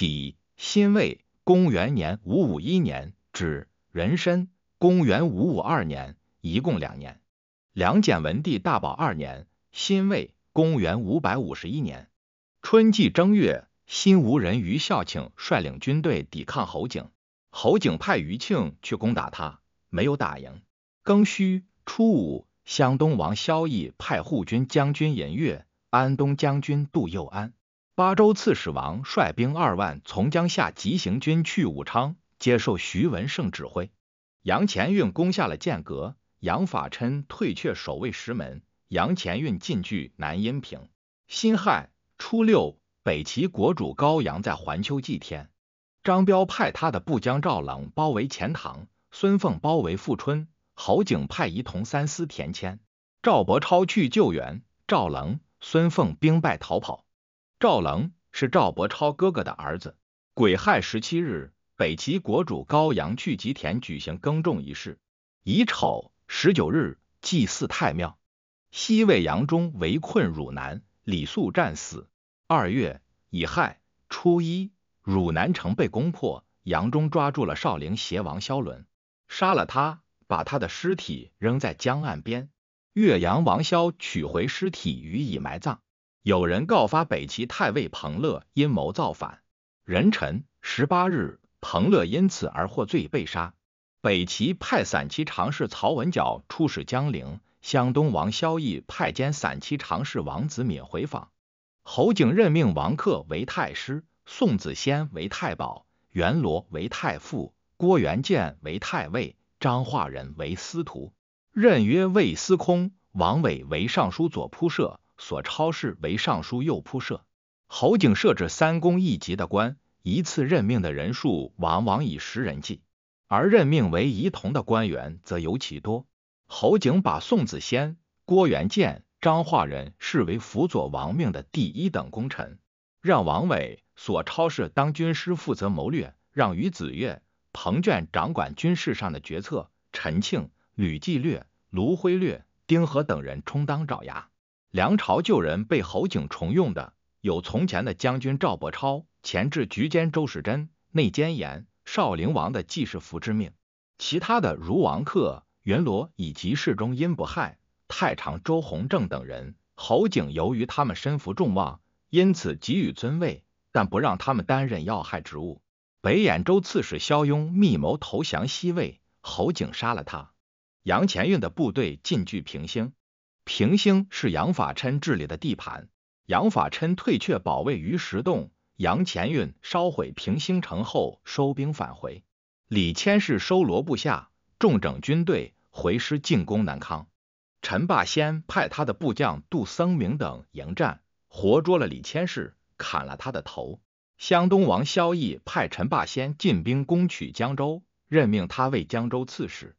己辛未公元年五五一年至壬申，公元五五二年，一共两年。梁简文帝大宝二年，辛未公元五百五十一年，春季正月，新吴人于孝庆率领军队抵抗侯景，侯景派于庆去攻打他，没有打赢。庚戌初五，湘东王萧绎派护军将军尹越，安东将军杜佑安。巴州刺史王率兵二万从江夏急行军去武昌，接受徐文胜指挥。杨乾运攻下了剑阁，杨法琛退却守卫石门。杨乾运进据南阴平。辛亥初六，北齐国主高阳在环丘祭天。张彪派他的部将赵棱包围钱塘，孙凤包围富春。侯景派仪同三司田谦、赵伯超去救援，赵棱、孙凤兵败逃跑。赵棱是赵伯超哥哥的儿子。癸亥十七日，北齐国主高阳去吉田举行耕种仪式。乙丑十九日，祭祀太庙。西魏杨忠围困汝南，李肃战死。二月乙亥初一，汝南城被攻破，杨忠抓住了少陵邪王萧伦，杀了他，把他的尸体扔在江岸边。岳阳王萧取回尸体予以埋葬。有人告发北齐太尉彭乐阴谋造反，壬辰，十八日，彭乐因此而获罪被杀。北齐派散骑常侍曹文矫出使江陵，湘东王萧绎派兼散骑常侍王子勉回访。侯景任命王克为太师，宋子仙为太保，袁罗为太傅，郭元建为太尉，张化人为司徒，任曰魏司空，王伟为尚书左仆射。所超市为尚书右仆射，侯景设置三公一级的官，一次任命的人数往往以十人计，而任命为仪同的官员则尤其多。侯景把宋子仙、郭元建、张化仁视为辅佐王命的第一等功臣，让王伟、所超市当军师负责谋略，让于子越、彭眷掌管军事上的决策，陈庆、吕继略、卢辉略、丁和等人充当爪牙。梁朝旧人被侯景重用的有从前的将军赵伯超、前置局监周史真、内监阎少陵王的季世福之命。其他的如王克、云罗以及侍中殷不害、太常周弘正等人，侯景由于他们身负众望，因此给予尊位，但不让他们担任要害职务。北兖州刺史萧雍密谋投降西魏，侯景杀了他。杨前运的部队进据平兴。平兴是杨法琛治理的地盘，杨法琛退却保卫鱼石洞，杨乾运烧毁平兴城后收兵返回。李谦是收罗部下，重整军队，回师进攻南康。陈霸先派他的部将杜僧明等迎战，活捉了李谦士，砍了他的头。湘东王萧绎派陈霸先进兵攻取江州，任命他为江州刺史。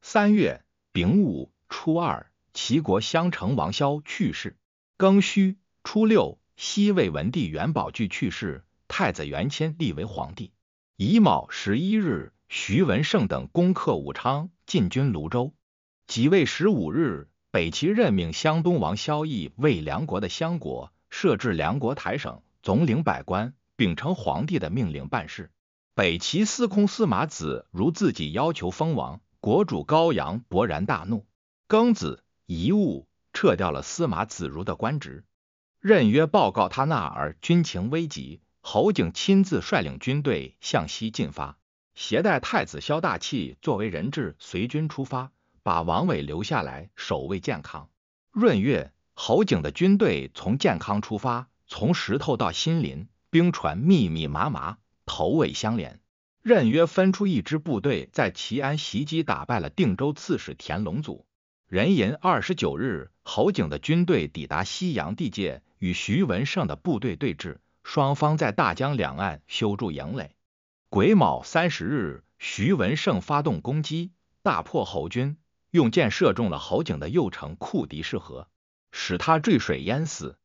三月丙午初二。齐国襄城王萧去世。庚戌初六，西魏文帝元宝炬去世，太子元谦立为皇帝。乙卯十一日，徐文胜等攻克武昌，进军泸州。己未十五日，北齐任命湘东王萧绎为梁国的相国，设置梁国台省，总领百官，秉承皇帝的命令办事。北齐司空司马子如自己要求封王，国主高阳勃然大怒。庚子。遗物撤掉了司马子如的官职。任约报告他那儿军情危急，侯景亲自率领军队向西进发，携带太子萧大器作为人质随军出发，把王伟留下来守卫建康。闰月，侯景的军队从建康出发，从石头到新林，兵船密密麻麻，头尾相连。任约分出一支部队在齐安袭击，打败了定州刺史田龙祖。壬寅二十九日，侯景的军队抵达西洋地界，与徐文胜的部队对峙。双方在大江两岸修筑营垒。癸卯三十日，徐文胜发动攻击，大破侯军，用箭射中了侯景的右丞库迪士和，使他坠水淹死。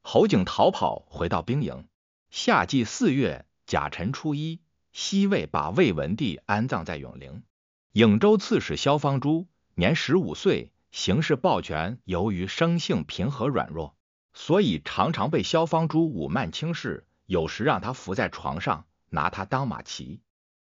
侯景逃跑，回到兵营。夏季四月甲辰初一，西魏把魏文帝安葬在永陵。颍州刺史萧方诸。年十五岁，行事暴权。由于生性平和软弱，所以常常被萧方珠武慢轻视，有时让他伏在床上，拿他当马骑。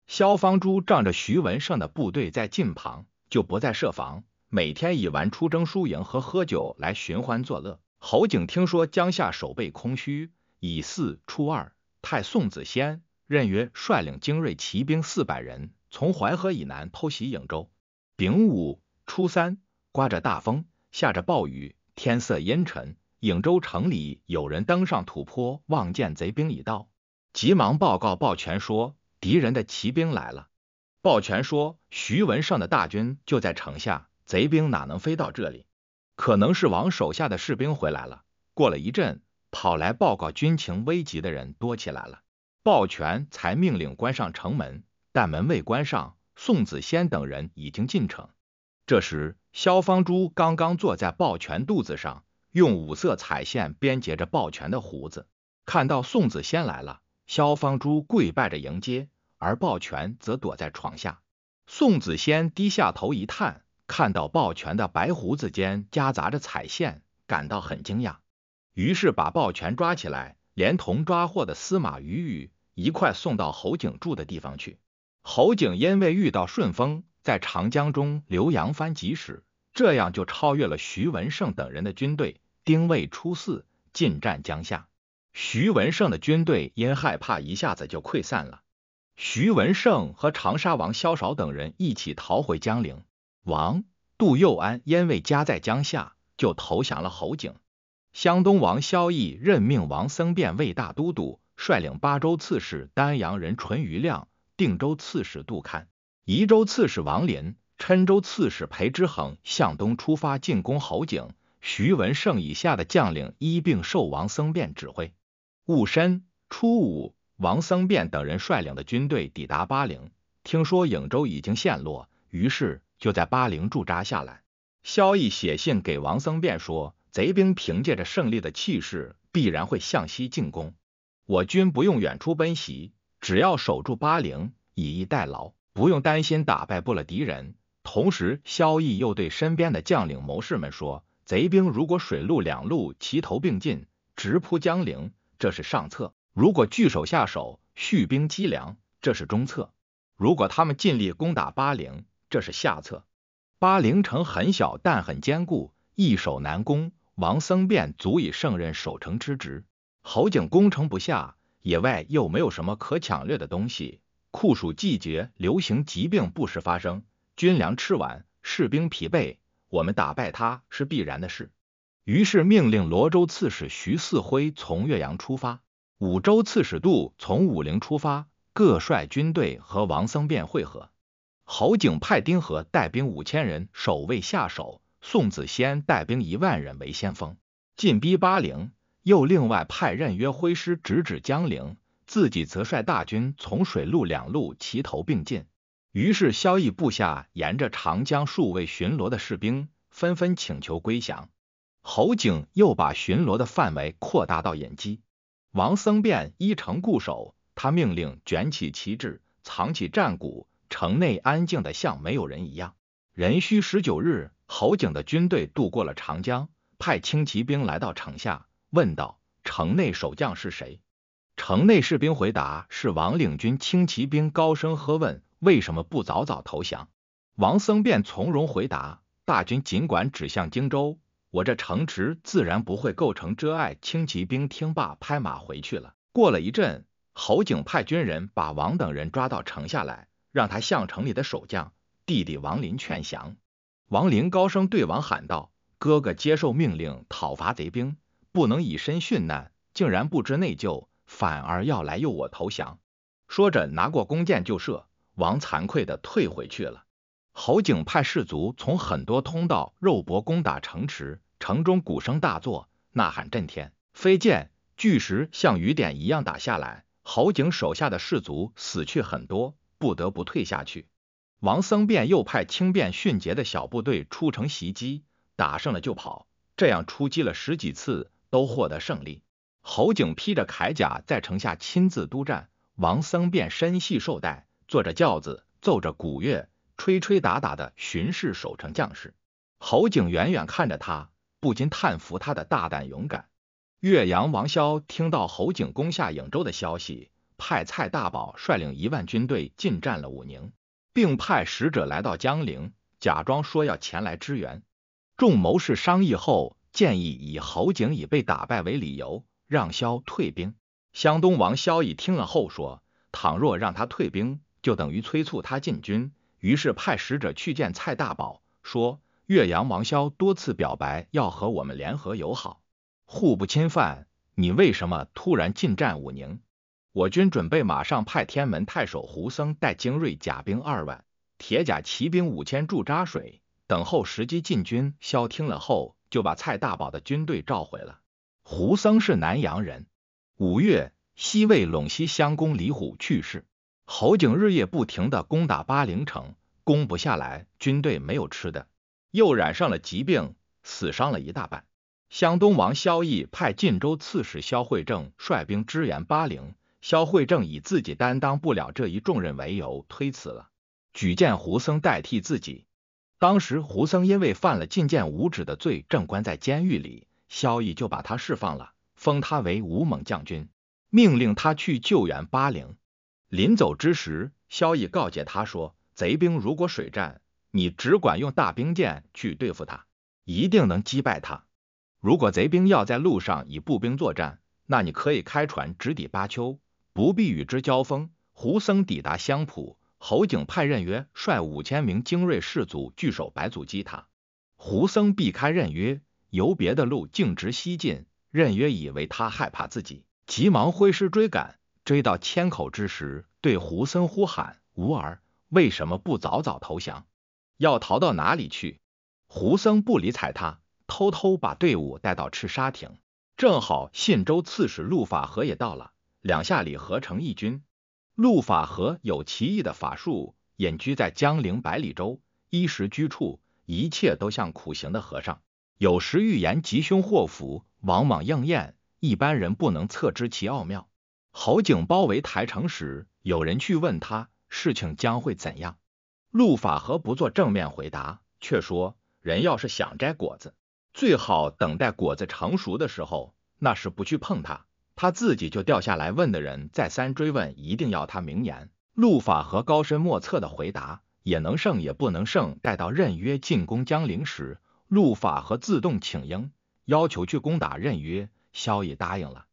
萧方珠仗着徐文胜的部队在近旁，就不再设防，每天以玩出征输赢和喝酒来寻欢作乐。侯景听说江夏守备空虚，以四出二派宋子仙任约率领精锐骑兵四百人，从淮河以南偷袭颍州。丙午。初三，刮着大风，下着暴雨，天色阴沉。颍州城里有人登上土坡，望见贼兵已到，急忙报告鲍全说：“敌人的骑兵来了。”鲍全说：“徐文胜的大军就在城下，贼兵哪能飞到这里？可能是王手下的士兵回来了。”过了一阵，跑来报告军情危急的人多起来了，鲍全才命令关上城门，但门未关上，宋子仙等人已经进城。这时，萧方珠刚刚坐在抱拳肚子上，用五色彩线编结着抱拳的胡子。看到宋子仙来了，萧方珠跪拜着迎接，而抱拳则躲在床下。宋子仙低下头一探，看到抱拳的白胡子间夹杂着彩线，感到很惊讶，于是把抱拳抓起来，连同抓获的司马鱼鱼一块送到侯景住的地方去。侯景因为遇到顺风。在长江中浏阳帆疾时，这样就超越了徐文胜等人的军队。丁未初四，进占江夏。徐文胜的军队因害怕，一下子就溃散了。徐文胜和长沙王萧韶等人一起逃回江陵。王杜佑安因为家在江夏，就投降了侯景。湘东王萧绎任命王僧辩为大都督，率领巴州刺史丹阳人淳于亮、定州刺史杜堪。宜州刺史王林、郴州刺史裴之衡向东出发进攻侯景，徐文胜以下的将领一并受王僧辩指挥。戊申初五，王僧辩等人率领的军队抵达巴陵，听说颍州已经陷落，于是就在巴陵驻扎下来。萧绎写信给王僧辩说：“贼兵凭借着胜利的气势，必然会向西进攻，我军不用远出奔袭，只要守住巴陵，以逸待劳。”不用担心打败不了敌人。同时，萧绎又对身边的将领谋士们说：“贼兵如果水陆两路齐头并进，直扑江陵，这是上策；如果据守下手，蓄兵积粮，这是中策；如果他们尽力攻打巴陵，这是下策。巴陵城很小，但很坚固，易守难攻，王僧辩足以胜任守城之职。侯景攻城不下，野外又没有什么可抢掠的东西。”酷暑季节，流行疾病不时发生，军粮吃完，士兵疲惫，我们打败他是必然的事。于是命令罗州刺史徐四辉从岳阳出发，武州刺史杜从武陵出发，各率军队和王僧辩会合。侯景派丁和带兵五千人守卫下守，宋子仙带兵一万人为先锋，进逼巴陵，又另外派任约挥师直指江陵。自己则率大军从水陆两路齐头并进。于是萧绎部下沿着长江数位巡逻的士兵纷纷请求归降。侯景又把巡逻的范围扩大到隐击。王僧辩依城固守，他命令卷起旗帜，藏起战鼓，城内安静的像没有人一样。壬戌十九日，侯景的军队渡过了长江，派轻骑兵来到城下，问道：“城内守将是谁？”城内士兵回答：“是王领军轻骑兵高声喝问，为什么不早早投降？”王僧便从容回答：“大军尽管指向荆州，我这城池自然不会构成遮碍。”轻骑兵听罢拍马回去了。过了一阵，侯景派军人把王等人抓到城下来，让他向城里的守将弟弟王林劝降。王林高声对王喊道：“哥哥接受命令讨伐贼兵，不能以身殉难，竟然不知内疚。”反而要来诱我投降，说着拿过弓箭就射。王惭愧的退回去了。侯景派士卒从很多通道肉搏攻打城池，城中鼓声大作，呐喊震天，飞箭巨石像雨点一样打下来，侯景手下的士卒死去很多，不得不退下去。王僧辩又派轻便迅捷的小部队出城袭击，打胜了就跑，这样出击了十几次都获得胜利。侯景披着铠甲在城下亲自督战，王僧辩身系绶带，坐着轿子，奏着鼓乐，吹吹打打的巡视守城将士。侯景远远看着他，不禁叹服他的大胆勇敢。岳阳王萧听到侯景攻下颍州的消息，派蔡大宝率领一万军队进占了武宁，并派使者来到江陵，假装说要前来支援。众谋士商议后，建议以侯景已被打败为理由。让萧退兵。湘东王萧逸听了后说：“倘若让他退兵，就等于催促他进军。”于是派使者去见蔡大宝，说：“岳阳王萧多次表白要和我们联合友好，互不侵犯，你为什么突然进战武宁？我军准备马上派天门太守胡僧带精锐甲兵二万、铁甲骑兵五千驻扎水，等候时机进军。”萧听了后，就把蔡大宝的军队召回了。胡僧是南阳人。五月，西魏陇西襄公李虎去世，侯景日夜不停地攻打巴陵城，攻不下来，军队没有吃的，又染上了疾病，死伤了一大半。湘东王萧绎派晋州刺史萧惠正率兵支援巴陵，萧惠正以自己担当不了这一重任为由推辞了，举荐胡僧代替自己。当时胡僧因为犯了进谏无旨的罪，正关在监狱里。萧绎就把他释放了，封他为吴猛将军，命令他去救援巴陵。临走之时，萧绎告诫他说：“贼兵如果水战，你只管用大兵舰去对付他，一定能击败他；如果贼兵要在路上以步兵作战，那你可以开船直抵巴丘，不必与之交锋。”胡僧抵达襄浦，侯景派任约率五千名精锐士卒据守白祖矶塔。胡僧避开任约。由别的路径直西进，任约以为他害怕自己，急忙挥师追赶。追到千口之时，对胡僧呼喊：“吾儿，为什么不早早投降？要逃到哪里去？”胡僧不理睬他，偷偷把队伍带到赤沙亭。正好信州刺史陆法和也到了，两下里合成一军。陆法和有奇异的法术，隐居在江陵百里洲，衣食居处一切都像苦行的和尚。有时预言吉凶祸福，往往应验，一般人不能测知其奥妙。侯景包围台城时，有人去问他事情将会怎样，陆法和不做正面回答，却说：人要是想摘果子，最好等待果子成熟的时候，那是不去碰它，它自己就掉下来。问的人再三追问，一定要他明言。陆法和高深莫测的回答，也能胜也不能胜。待到任约进攻江陵时。陆法和自动请缨，要求去攻打任约，萧绎答应了。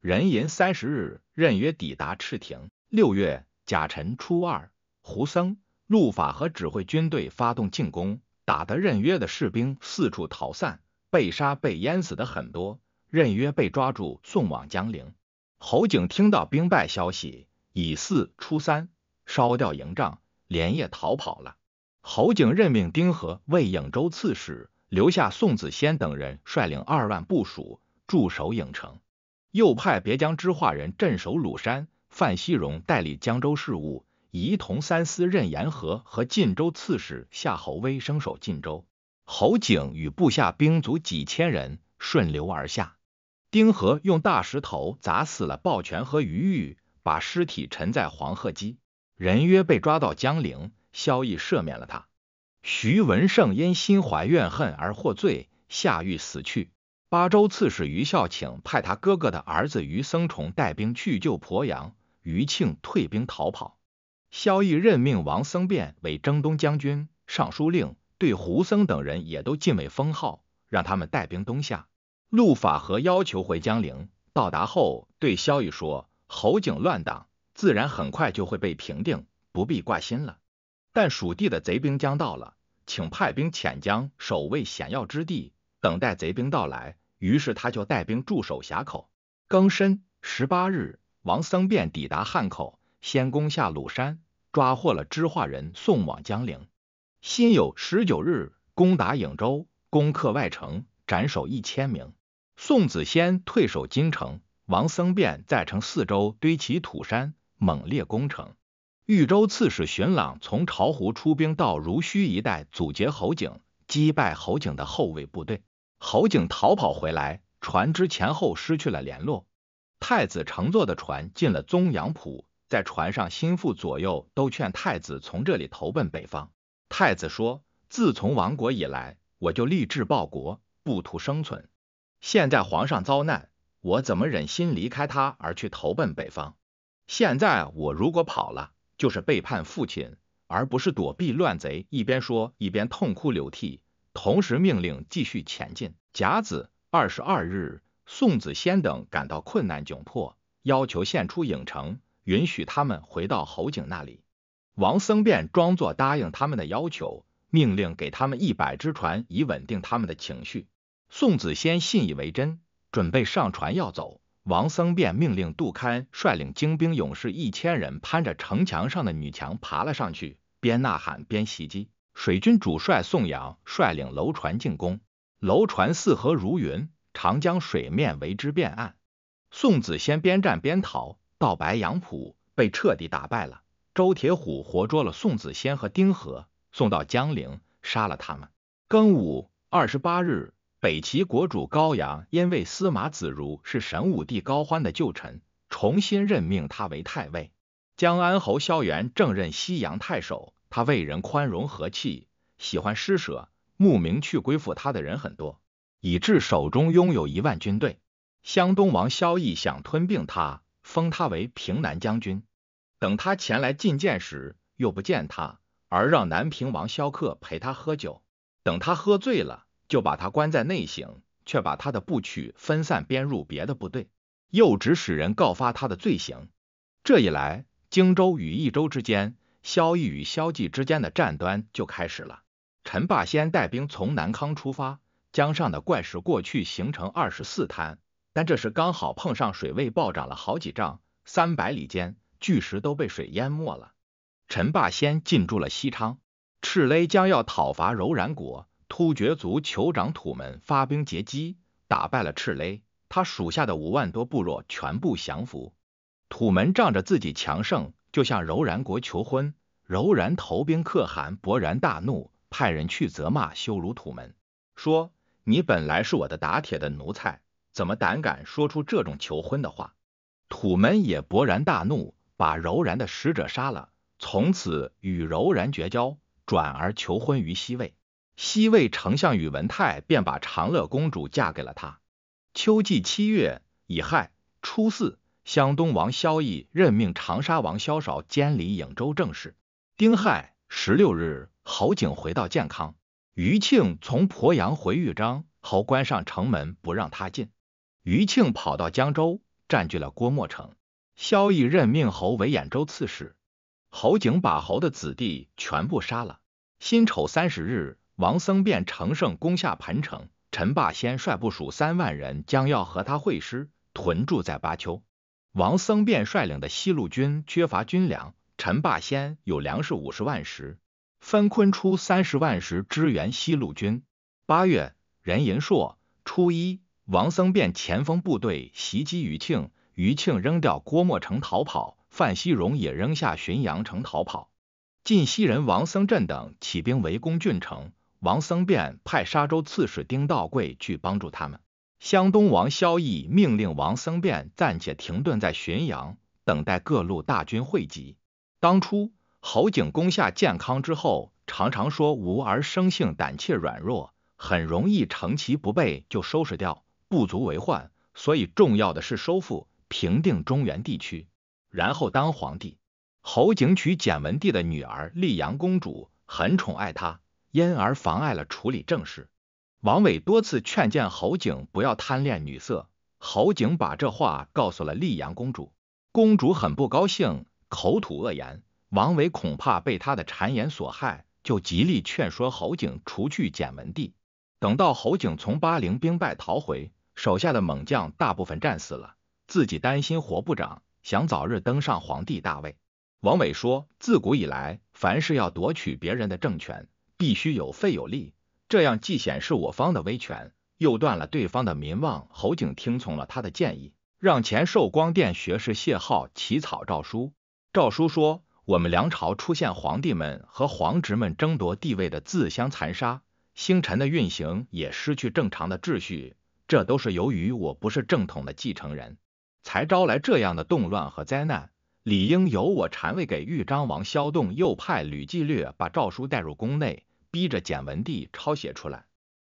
壬寅三十日，任约抵达赤亭。六月甲辰初二，胡僧、陆法和指挥军队发动进攻，打得任约的士兵四处逃散，被杀被淹死的很多。任约被抓住，送往江陵。侯景听到兵败消息，以四出三，烧掉营帐，连夜逃跑了。侯景任命丁和为颍州刺史。留下宋子仙等人率领二万部署驻守郢城，又派别将知化人镇守鲁山，范希荣代理江州事务，仪同三司任延和和晋州刺史夏侯威升守晋州。侯景与部下兵卒几千人顺流而下。丁和用大石头砸死了鲍权和于玉，把尸体沉在黄鹤矶。任约被抓到江陵，萧绎赦免了他。徐文胜因心怀怨恨而获罪，下狱死去。巴州刺史于孝请派他哥哥的儿子于僧崇带兵去救鄱阳，于庆退兵逃跑。萧绎任命王僧辩为征东将军、尚书令，对胡僧等人也都进位封号，让他们带兵东下。陆法和要求回江陵，到达后对萧绎说：“侯景乱党，自然很快就会被平定，不必挂心了。但蜀地的贼兵将到了。”请派兵潜江守卫险要之地，等待贼兵到来。于是他就带兵驻守峡口。庚申十八日，王僧辩抵达汉口，先攻下鲁山，抓获了知化人，送往江陵。辛酉十九日，攻打颍州，攻克外城，斩首一千名。宋子仙退守金城，王僧辩在城四周堆起土山，猛烈攻城。豫州刺史荀朗从巢湖出兵到濡须一带阻截侯景，击败侯景的后卫部队。侯景逃跑回来，船只前后失去了联络。太子乘坐的船进了宗阳浦，在船上心腹左右都劝太子从这里投奔北方。太子说：“自从亡国以来，我就立志报国，不图生存。现在皇上遭难，我怎么忍心离开他而去投奔北方？现在我如果跑了，”就是背叛父亲，而不是躲避乱贼。一边说，一边痛哭流涕，同时命令继续前进。甲子二十二日，宋子先等感到困难窘迫，要求献出影城，允许他们回到侯景那里。王僧辩装作答应他们的要求，命令给他们一百只船，以稳定他们的情绪。宋子先信以为真，准备上船要走。王僧便命令杜堪率领精兵勇士一千人，攀着城墙上的女墙爬了上去，边呐喊边袭击。水军主帅宋阳率领楼船进攻，楼船四合如云，长江水面为之变暗。宋子仙边战边逃，到白杨浦被彻底打败了。周铁虎活捉了宋子仙和丁和，送到江陵杀了他们。庚午二十八日。北齐国主高阳因为司马子如是神武帝高欢的旧臣，重新任命他为太尉。江安侯萧元正任西阳太守，他为人宽容和气，喜欢施舍，慕名去归附他的人很多，以致手中拥有一万军队。湘东王萧绎想吞并他，封他为平南将军。等他前来觐见时，又不见他，而让南平王萧克陪他喝酒。等他喝醉了。就把他关在内省，却把他的部曲分散编入别的部队，又指使人告发他的罪行。这一来，荆州与益州之间，萧绎与萧纪之间的战端就开始了。陈霸先带兵从南康出发，江上的怪石过去形成二十四滩，但这时刚好碰上水位暴涨了好几丈，三百里间巨石都被水淹没了。陈霸先进驻了西昌，赤雷将要讨伐柔然国。突厥族酋长土门发兵截击，打败了赤勒，他属下的五万多部落全部降服。土门仗着自己强盛，就向柔然国求婚。柔然头兵可汗勃然大怒，派人去责骂羞辱土门，说：“你本来是我的打铁的奴才，怎么胆敢说出这种求婚的话？”土门也勃然大怒，把柔然的使者杀了，从此与柔然绝交，转而求婚于西魏。西魏丞相宇文泰便把长乐公主嫁给了他。秋季七月乙亥初四，湘东王萧绎任命长沙王萧韶监理颍州政事。丁亥十六日，侯景回到建康，余庆从鄱阳回豫章，侯关上城门不让他进。余庆跑到江州，占据了郭沫城。萧绎任命侯为兖州刺史。侯景把侯的子弟全部杀了。辛丑三十日。王僧辩乘胜攻下彭城，陈霸先率部属三万人将要和他会师，屯驻在巴丘。王僧辩率领的西路军缺乏军粮，陈霸先有粮食五十万石，分昆出三十万石支援西路军。八月，任银硕初一，王僧辩前锋部队袭击余庆，余庆扔掉郭沫城逃跑，范希荣也扔下浔阳城逃跑。晋西人王僧镇等起兵围攻郡城。王僧辩派沙州刺史丁道贵去帮助他们。湘东王萧绎命令王僧辩暂且停顿在浔阳，等待各路大军汇集。当初侯景攻下建康之后，常常说吾儿生性胆怯软弱，很容易乘其不备就收拾掉，不足为患。所以重要的是收复、平定中原地区，然后当皇帝。侯景娶简文帝的女儿溧阳公主，很宠爱她，因而妨碍了处理政事。王伟多次劝谏侯景不要贪恋女色，侯景把这话告诉了溧阳公主，公主很不高兴，口吐恶言。王伟恐怕被他的谗言所害，就极力劝说侯景除去简文帝。等到侯景从巴陵兵败逃回，手下的猛将大部分战死了，自己担心活不长，想早日登上皇帝大位。王伟说，自古以来，凡是要夺取别人的政权。必须有费有力，这样既显示我方的威权，又断了对方的民望。侯景听从了他的建议，让前寿光殿学士谢浩起草诏书。诏书说：“我们梁朝出现皇帝们和皇侄们争夺地位的自相残杀，星辰的运行也失去正常的秩序，这都是由于我不是正统的继承人，才招来这样的动乱和灾难。理应由我禅位给豫章王萧栋。”又派吕季略把诏书带入宫内。逼着简文帝抄写出来。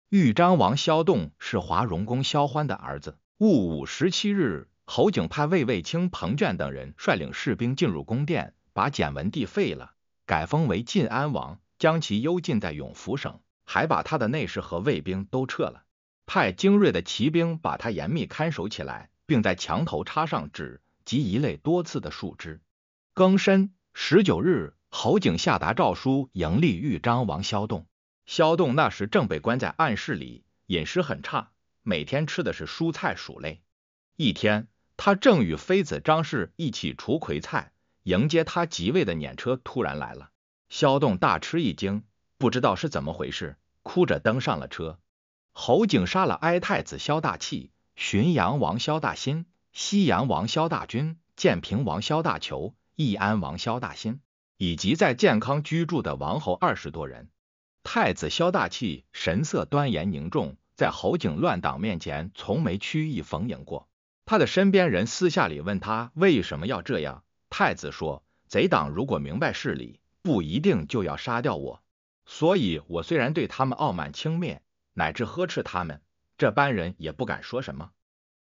豫章王萧栋是华容公萧欢的儿子。戊午十七日，侯景派卫卫青、彭眷等人率领士兵进入宫殿，把简文帝废了，改封为晋安王，将其幽禁在永福省，还把他的内侍和卫兵都撤了，派精锐的骑兵把他严密看守起来，并在墙头插上纸及一类多刺的树枝。庚申十九日。侯景下达诏书，迎立豫章王萧栋。萧栋那时正被关在暗室里，饮食很差，每天吃的是蔬菜薯类。一天，他正与妃子张氏一起锄葵菜，迎接他即位的辇车突然来了。萧栋大吃一惊，不知道是怎么回事，哭着登上了车。侯景杀了哀太子萧大器、浔阳王萧大新、西阳王萧大军、建平王萧大求、义安王萧大新。以及在健康居住的王侯二十多人，太子萧大气神色端严凝重，在侯景乱党面前从没屈意逢迎过。他的身边人私下里问他为什么要这样，太子说：“贼党如果明白事理，不一定就要杀掉我，所以我虽然对他们傲慢轻蔑，乃至呵斥他们，这班人也不敢说什么。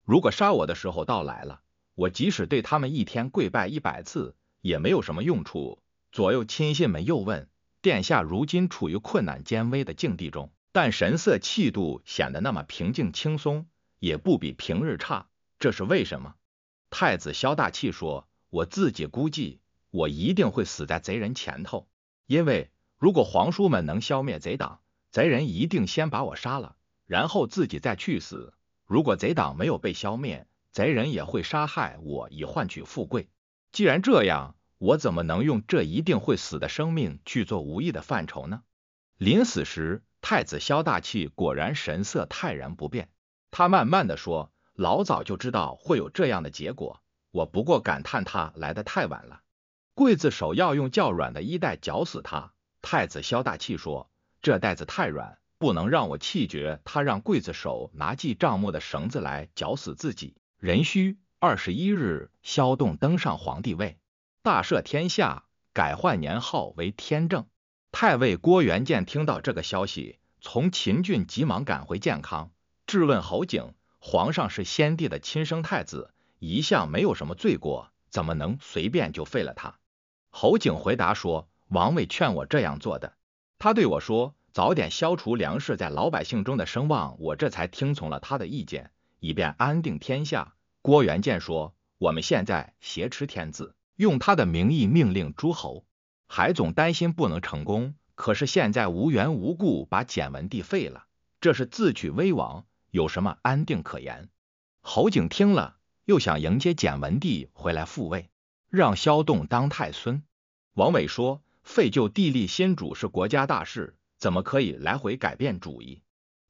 如果杀我的时候到来了，我即使对他们一天跪拜一百次，也没有什么用处。”左右亲信们又问：“殿下如今处于困难艰危的境地中，但神色气度显得那么平静轻松，也不比平日差，这是为什么？”太子萧大气说：“我自己估计，我一定会死在贼人前头。因为如果皇叔们能消灭贼党，贼人一定先把我杀了，然后自己再去死；如果贼党没有被消灭，贼人也会杀害我以换取富贵。既然这样，”我怎么能用这一定会死的生命去做无意的范畴呢？临死时，太子萧大气果然神色泰然不变。他慢慢的说：“老早就知道会有这样的结果，我不过感叹他来的太晚了。”刽子手要用较软的衣带绞死他。太子萧大气说：“这袋子太软，不能让我气绝。”他让刽子手拿记账目的绳子来绞死自己。壬戌，二十一日，萧栋登上皇帝位。大赦天下，改换年号为天正。太尉郭元建听到这个消息，从秦郡急忙赶回建康，质问侯景：“皇上是先帝的亲生太子，一向没有什么罪过，怎么能随便就废了他？”侯景回答说：“王位劝我这样做的，他对我说，早点消除梁氏在老百姓中的声望，我这才听从了他的意见，以便安定天下。”郭元建说：“我们现在挟持天子。”用他的名义命令诸侯，还总担心不能成功。可是现在无缘无故把简文帝废了，这是自取威亡，有什么安定可言？侯景听了，又想迎接简文帝回来复位，让萧栋当太孙。王伟说：“废旧地立新主是国家大事，怎么可以来回改变主意？”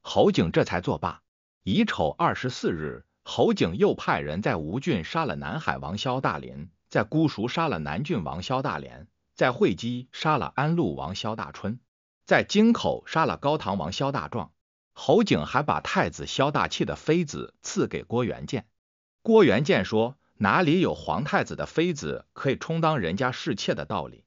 侯景这才作罢。乙丑二十四日，侯景又派人在吴郡杀了南海王萧大林。在姑熟杀了南郡王萧大连，在会稽杀了安陆王萧大春，在京口杀了高唐王萧大壮。侯景还把太子萧大器的妃子赐给郭元建。郭元建说：“哪里有皇太子的妃子可以充当人家侍妾的道理？”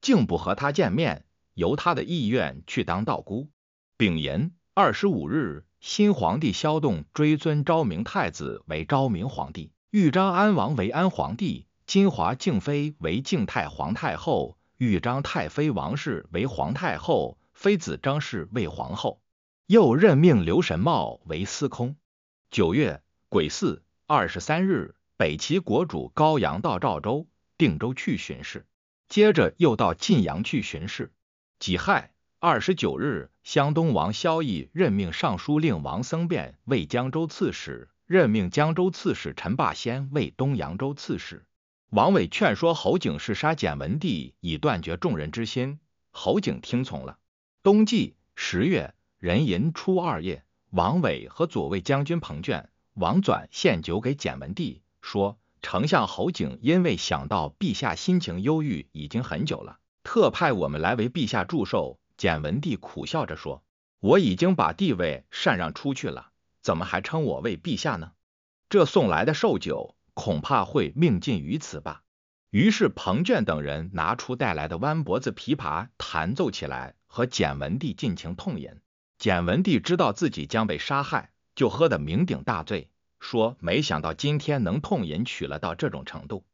竟不和他见面，由他的意愿去当道姑。丙寅，二十五日，新皇帝萧栋追尊昭明太子为昭明皇帝，豫章安王为安皇帝。金华敬妃为敬太皇太后，豫章太妃王氏为皇太后，妃子张氏为皇后。又任命刘神茂为司空。九月癸巳二十三日，北齐国主高阳到赵州、定州去巡视，接着又到晋阳去巡视。己亥二十九日，湘东王萧绎任命尚书令王僧辩为江州刺史，任命江州刺史陈霸先为东扬州刺史。王伟劝说侯景是杀简文帝，以断绝众人之心。侯景听从了。冬季十月壬寅初二夜，王伟和左卫将军彭卷、王纂献酒给简文帝，说：“丞相侯景因为想到陛下心情忧郁已经很久了，特派我们来为陛下祝寿。”简文帝苦笑着说：“我已经把地位禅让出去了，怎么还称我为陛下呢？这送来的寿酒。”恐怕会命尽于此吧。于是彭涓等人拿出带来的弯脖子琵琶弹奏起来，和简文帝尽情痛饮。简文帝知道自己将被杀害，就喝得酩酊大醉，说没想到今天能痛饮，取了到这种程度。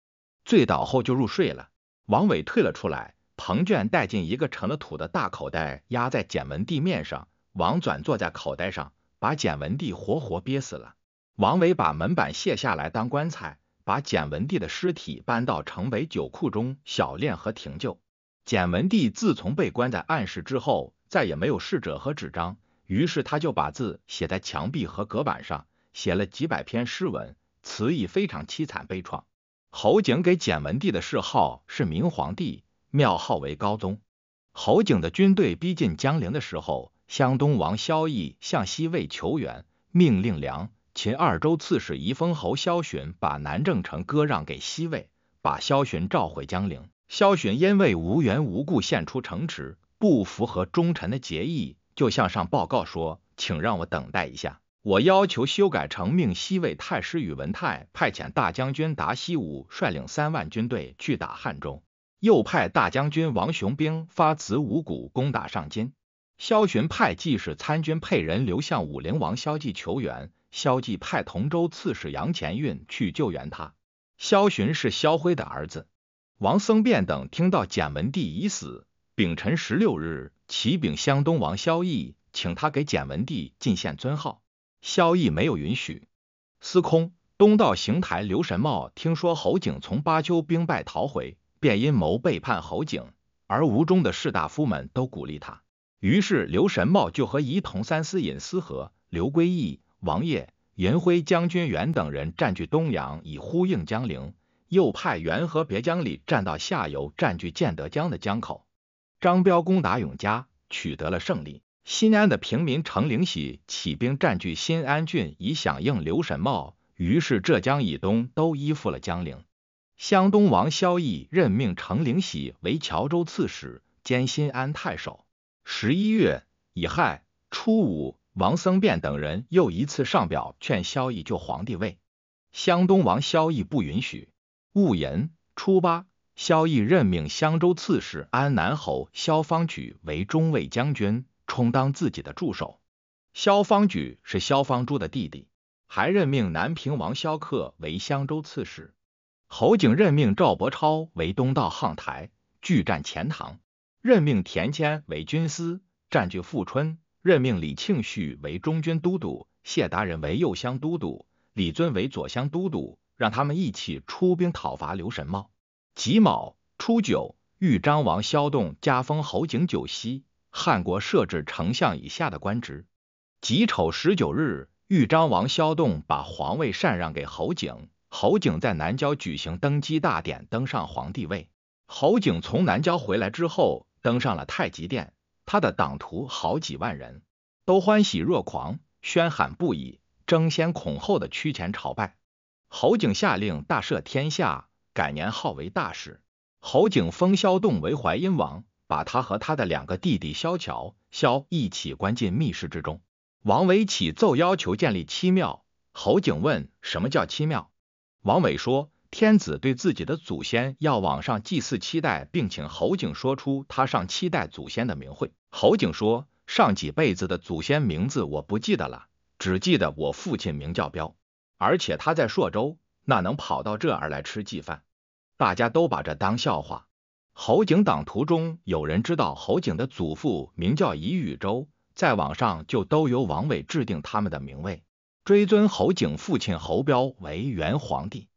醉倒后就入睡了。王伟退了出来，彭涓带进一个成了土的大口袋，压在简文帝面上。王纂坐在口袋上，把简文帝活活憋死了。王维把门板卸下来当棺材，把简文帝的尸体搬到城北酒库中小殓和停柩。简文帝自从被关在暗室之后，再也没有逝者和纸张，于是他就把字写在墙壁和隔板上，写了几百篇诗文，词意非常凄惨悲怆。侯景给简文帝的谥号是明皇帝，庙号为高宗。侯景的军队逼近江陵的时候，湘东王萧绎向西魏求援，命令梁。秦二州刺史仪封侯萧洵把南郑城割让给西魏，把萧洵召回江陵。萧洵因为无缘无故献出城池，不符合忠臣的节义，就向上报告说：“请让我等待一下。”我要求修改成命西魏太师宇文泰派遣大将军达西武率领三万军队去打汉中，又派大将军王雄兵发子午谷攻打上京。萧洵派济世参军沛人刘向武陵王萧纪求援。萧纪派同州刺史杨乾运去救援他。萧洵是萧辉的儿子。王僧辩等听到简文帝已死，丙辰十六日，启禀湘东王萧绎，请他给简文帝进献尊号。萧绎没有允许。司空东道邢台刘神茂听说侯景从巴丘兵败逃回，便阴谋背叛侯景，而吴中的士大夫们都鼓励他，于是刘神茂就和仪同三司尹司和、刘归义。王业、银辉将军元等人占据东阳，以呼应江陵；又派元和别江里占到下游，占据建德江的江口。张彪攻打永嘉，取得了胜利。新安的平民程灵喜起兵占据新安郡，以响应刘沈茂，于是浙江以东都依附了江陵。湘东王萧绎任命程灵喜为谯州刺史兼新安太守。十一月乙亥初五。王僧辩等人又一次上表劝萧绎救皇帝位，湘东王萧绎不允许。戊寅，初八，萧绎任命湘州刺史安南侯萧方矩为中卫将军，充当自己的助手。萧方矩是萧方珠的弟弟，还任命南平王萧克为襄州刺史。侯景任命赵伯超为东道行台，据占钱塘；任命田谦为军司，占据富春。任命李庆绪为中军都督，谢达人为右乡都督，李尊为左乡都督，让他们一起出兵讨伐刘神茂。己卯初九，豫章王萧栋加封侯景九锡，汉国设置丞相以下的官职。己丑十九日，豫章王萧栋把皇位禅让给侯景，侯景在南郊举行登基大典，登上皇帝位。侯景从南郊回来之后，登上了太极殿。他的党徒好几万人，都欢喜若狂，喧喊不已，争先恐后的趋前朝拜。侯景下令大赦天下，改年号为大使。侯景封萧栋为淮阴王，把他和他的两个弟弟萧侨、萧一起关进密室之中。王维起奏要求建立七庙。侯景问什么叫七庙？王维说。天子对自己的祖先要往上祭祀七代，并请侯景说出他上七代祖先的名讳。侯景说：“上几辈子的祖先名字我不记得了，只记得我父亲名叫彪，而且他在朔州，那能跑到这儿来吃祭饭？”大家都把这当笑话。侯景党途中有人知道侯景的祖父名叫李宇州，在网上就都由王伟制定他们的名位，追尊侯景父亲侯彪为元皇帝。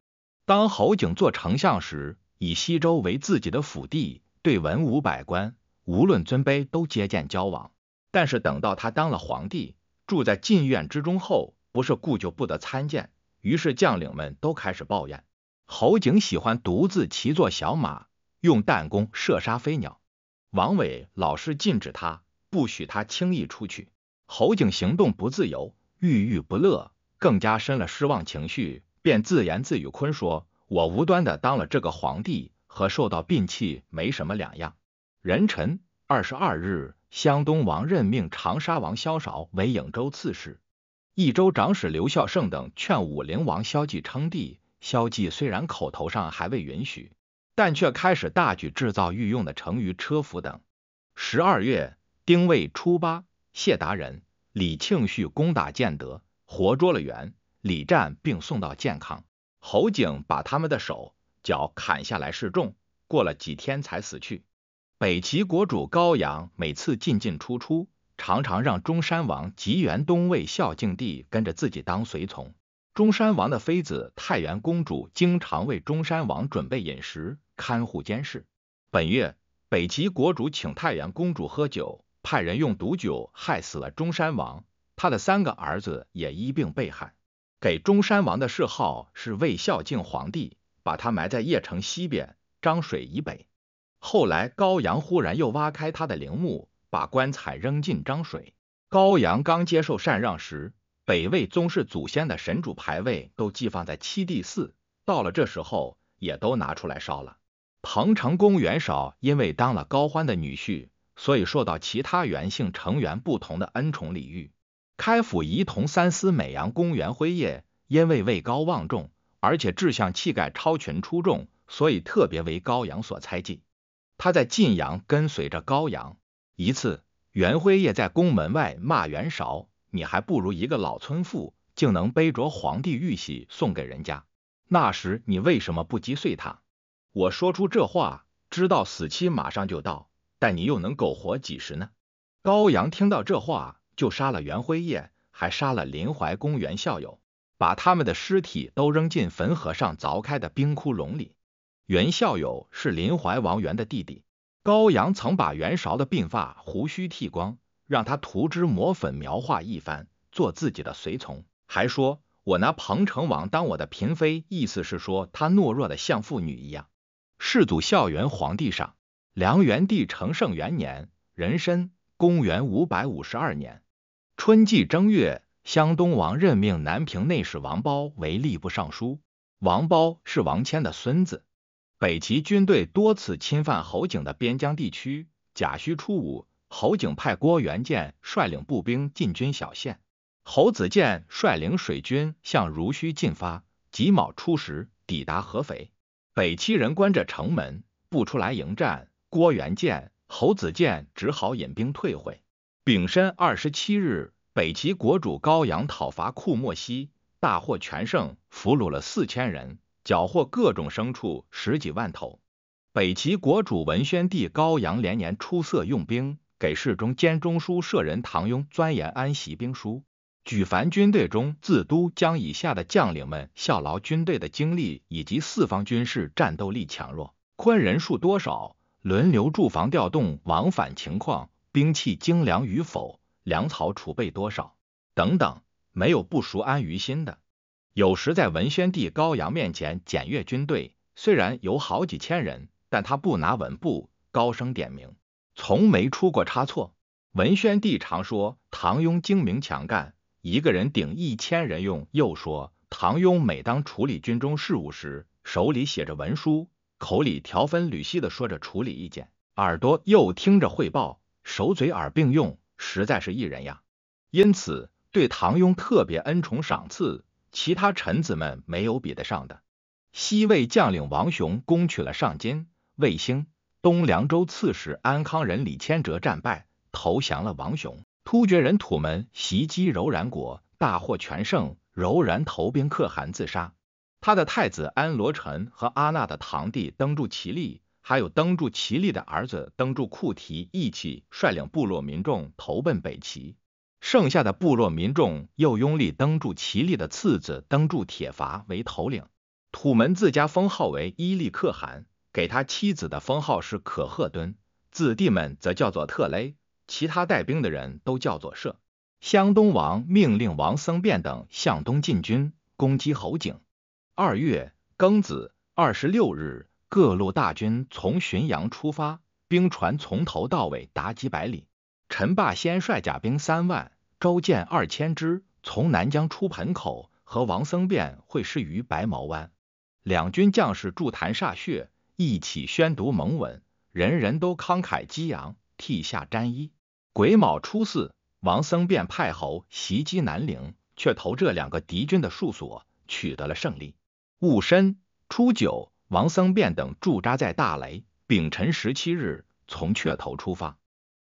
当侯景做丞相时，以西周为自己的府地，对文武百官，无论尊卑，都接见交往。但是等到他当了皇帝，住在禁院之中后，不是故就不得参见。于是将领们都开始抱怨，侯景喜欢独自骑坐小马，用弹弓射杀飞鸟。王伟老是禁止他，不许他轻易出去。侯景行动不自由，郁郁不乐，更加深了失望情绪。便自言自语：“坤说，我无端的当了这个皇帝，和受到摈弃没什么两样。”壬辰，二十二日，湘东王任命长沙王萧韶为颍州刺史。益州长史刘孝胜等劝武陵王萧纪称帝。萧纪虽然口头上还未允许，但却开始大举制造御用的成舆车服等。十二月，丁未初八，谢达人、李庆绪攻打建德，活捉了元。李战并送到健康，侯景把他们的手脚砍下来示众。过了几天才死去。北齐国主高阳每次进进出出，常常让中山王吉元东魏孝敬帝跟着自己当随从。中山王的妃子太原公主经常为中山王准备饮食，看护监视。本月，北齐国主请太原公主喝酒，派人用毒酒害死了中山王，他的三个儿子也一并被害。给中山王的谥号是魏孝敬皇帝，把他埋在邺城西边漳水以北。后来高阳忽然又挖开他的陵墓，把棺材扔进漳水。高阳刚接受禅让时，北魏宗室祖先的神主牌位都寄放在七帝寺，到了这时候也都拿出来烧了。彭城公元绍因为当了高欢的女婿，所以受到其他元姓成员不同的恩宠礼遇。开府仪同三司、美阳公袁辉业，因为位高望重，而且志向气概超群出众，所以特别为高阳所猜忌。他在晋阳跟随着高阳。一次，袁辉业在宫门外骂袁绍：“你还不如一个老村妇，竟能背着皇帝玉玺送给人家。那时你为什么不击碎他？”我说出这话，知道死期马上就到，但你又能苟活几时呢？高阳听到这话。就杀了袁辉业，还杀了临淮公袁孝友，把他们的尸体都扔进汾河上凿开的冰窟窿里。袁孝友是临淮王源的弟弟。高阳曾把袁韶的鬓发胡须剃光，让他涂脂抹粉描画一番，做自己的随从，还说：“我拿彭城王当我的嫔妃。”意思是说他懦弱的像妇女一样。世祖孝元皇帝上，梁元帝成圣元年，壬申，公元五百五十二年。春季正月，湘东王任命南平内史王褒为吏部尚书。王褒是王谦的孙子。北齐军队多次侵犯侯景的边疆地区。甲戌初五，侯景派郭元建率领步兵进军小县，侯子建率领水军向濡须进发。己卯初十，抵达合肥，北齐人关着城门不出来迎战，郭元建、侯子建只好引兵退回。丙申二十七日，北齐国主高阳讨伐库莫西，大获全胜，俘虏了四千人，缴获各种牲畜十几万头。北齐国主文宣帝高阳连年出色用兵，给侍中兼中书舍人唐庸钻研《安息兵书》，举凡军队中自都将以下的将领们效劳军队的精力，以及四方军事战斗力强弱、坤人数多少、轮流驻防调动往返情况。兵器精良与否，粮草储备多少，等等，没有不熟安于心的。有时在文宣帝高阳面前检阅军队，虽然有好几千人，但他不拿文部高声点名，从没出过差错。文宣帝常说：“唐庸精明强干，一个人顶一千人用。”又说：“唐庸每当处理军中事务时，手里写着文书，口里条分缕析的说着处理意见，耳朵又听着汇报。”手嘴耳并用，实在是异人呀！因此对唐雍特别恩宠赏赐，其他臣子们没有比得上的。西魏将领王雄攻取了上金、魏兴，东凉州刺史安康人李谦哲战败投降了王雄。突厥人土门袭击柔然国，大获全胜，柔然投兵可汗自杀，他的太子安罗臣和阿那的堂弟登柱齐立。还有登住齐力的儿子登住库提一起率领部落民众投奔北齐，剩下的部落民众又拥立登住齐力的次子登住铁伐为头领，土门自家封号为伊利可汗，给他妻子的封号是可贺敦，子弟们则叫做特勒，其他带兵的人都叫做射。湘东王命令王僧辩等向东进军，攻击侯景。二月庚子二十六日。各路大军从浔阳出发，兵船从头到尾达几百里。陈霸先率甲兵三万，周建二千只，从南江出盆口，和王僧辩会师于白毛湾。两军将士助谈歃血，一起宣读盟文，人人都慷慨激昂，涕下沾衣。癸卯初四，王僧辩派侯袭击南陵，却投这两个敌军的戍所，取得了胜利。戊申初九。王僧辩等驻扎在大雷。丙辰十七日，从雀头出发。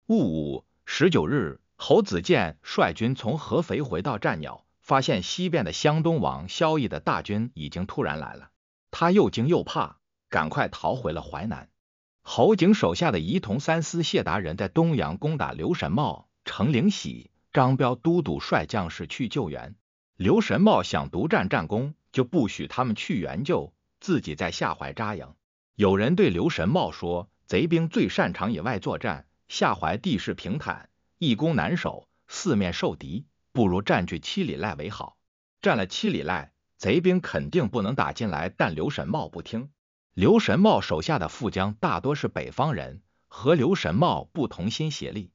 戊午十九日，侯子健率军从合肥回到战鸟，发现西边的湘东王萧绎的大军已经突然来了，他又惊又怕，赶快逃回了淮南。侯景手下的仪同三司谢达人在东阳攻打刘神茂、程灵喜、张彪都督率将士去救援。刘神茂想独占战功，就不许他们去援救。自己在下怀扎营。有人对刘神茂说：“贼兵最擅长野外作战，下怀地势平坦，易攻难守，四面受敌，不如占据七里濑为好。占了七里濑，贼兵肯定不能打进来。”但刘神茂不听。刘神茂手下的副将大多是北方人，和刘神茂不同心协力。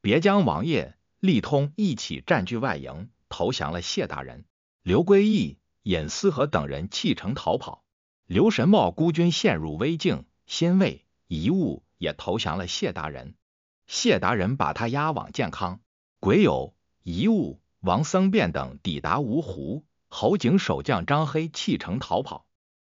别将王爷立通一起占据外营，投降了谢大人。刘归义、尹思和等人弃城逃跑。刘神茂孤军陷入危境，辛卫、遗物也投降了谢达人。谢达人把他押往建康。鬼友、遗物、王僧辩等抵达芜湖。侯景守将张黑弃城逃跑。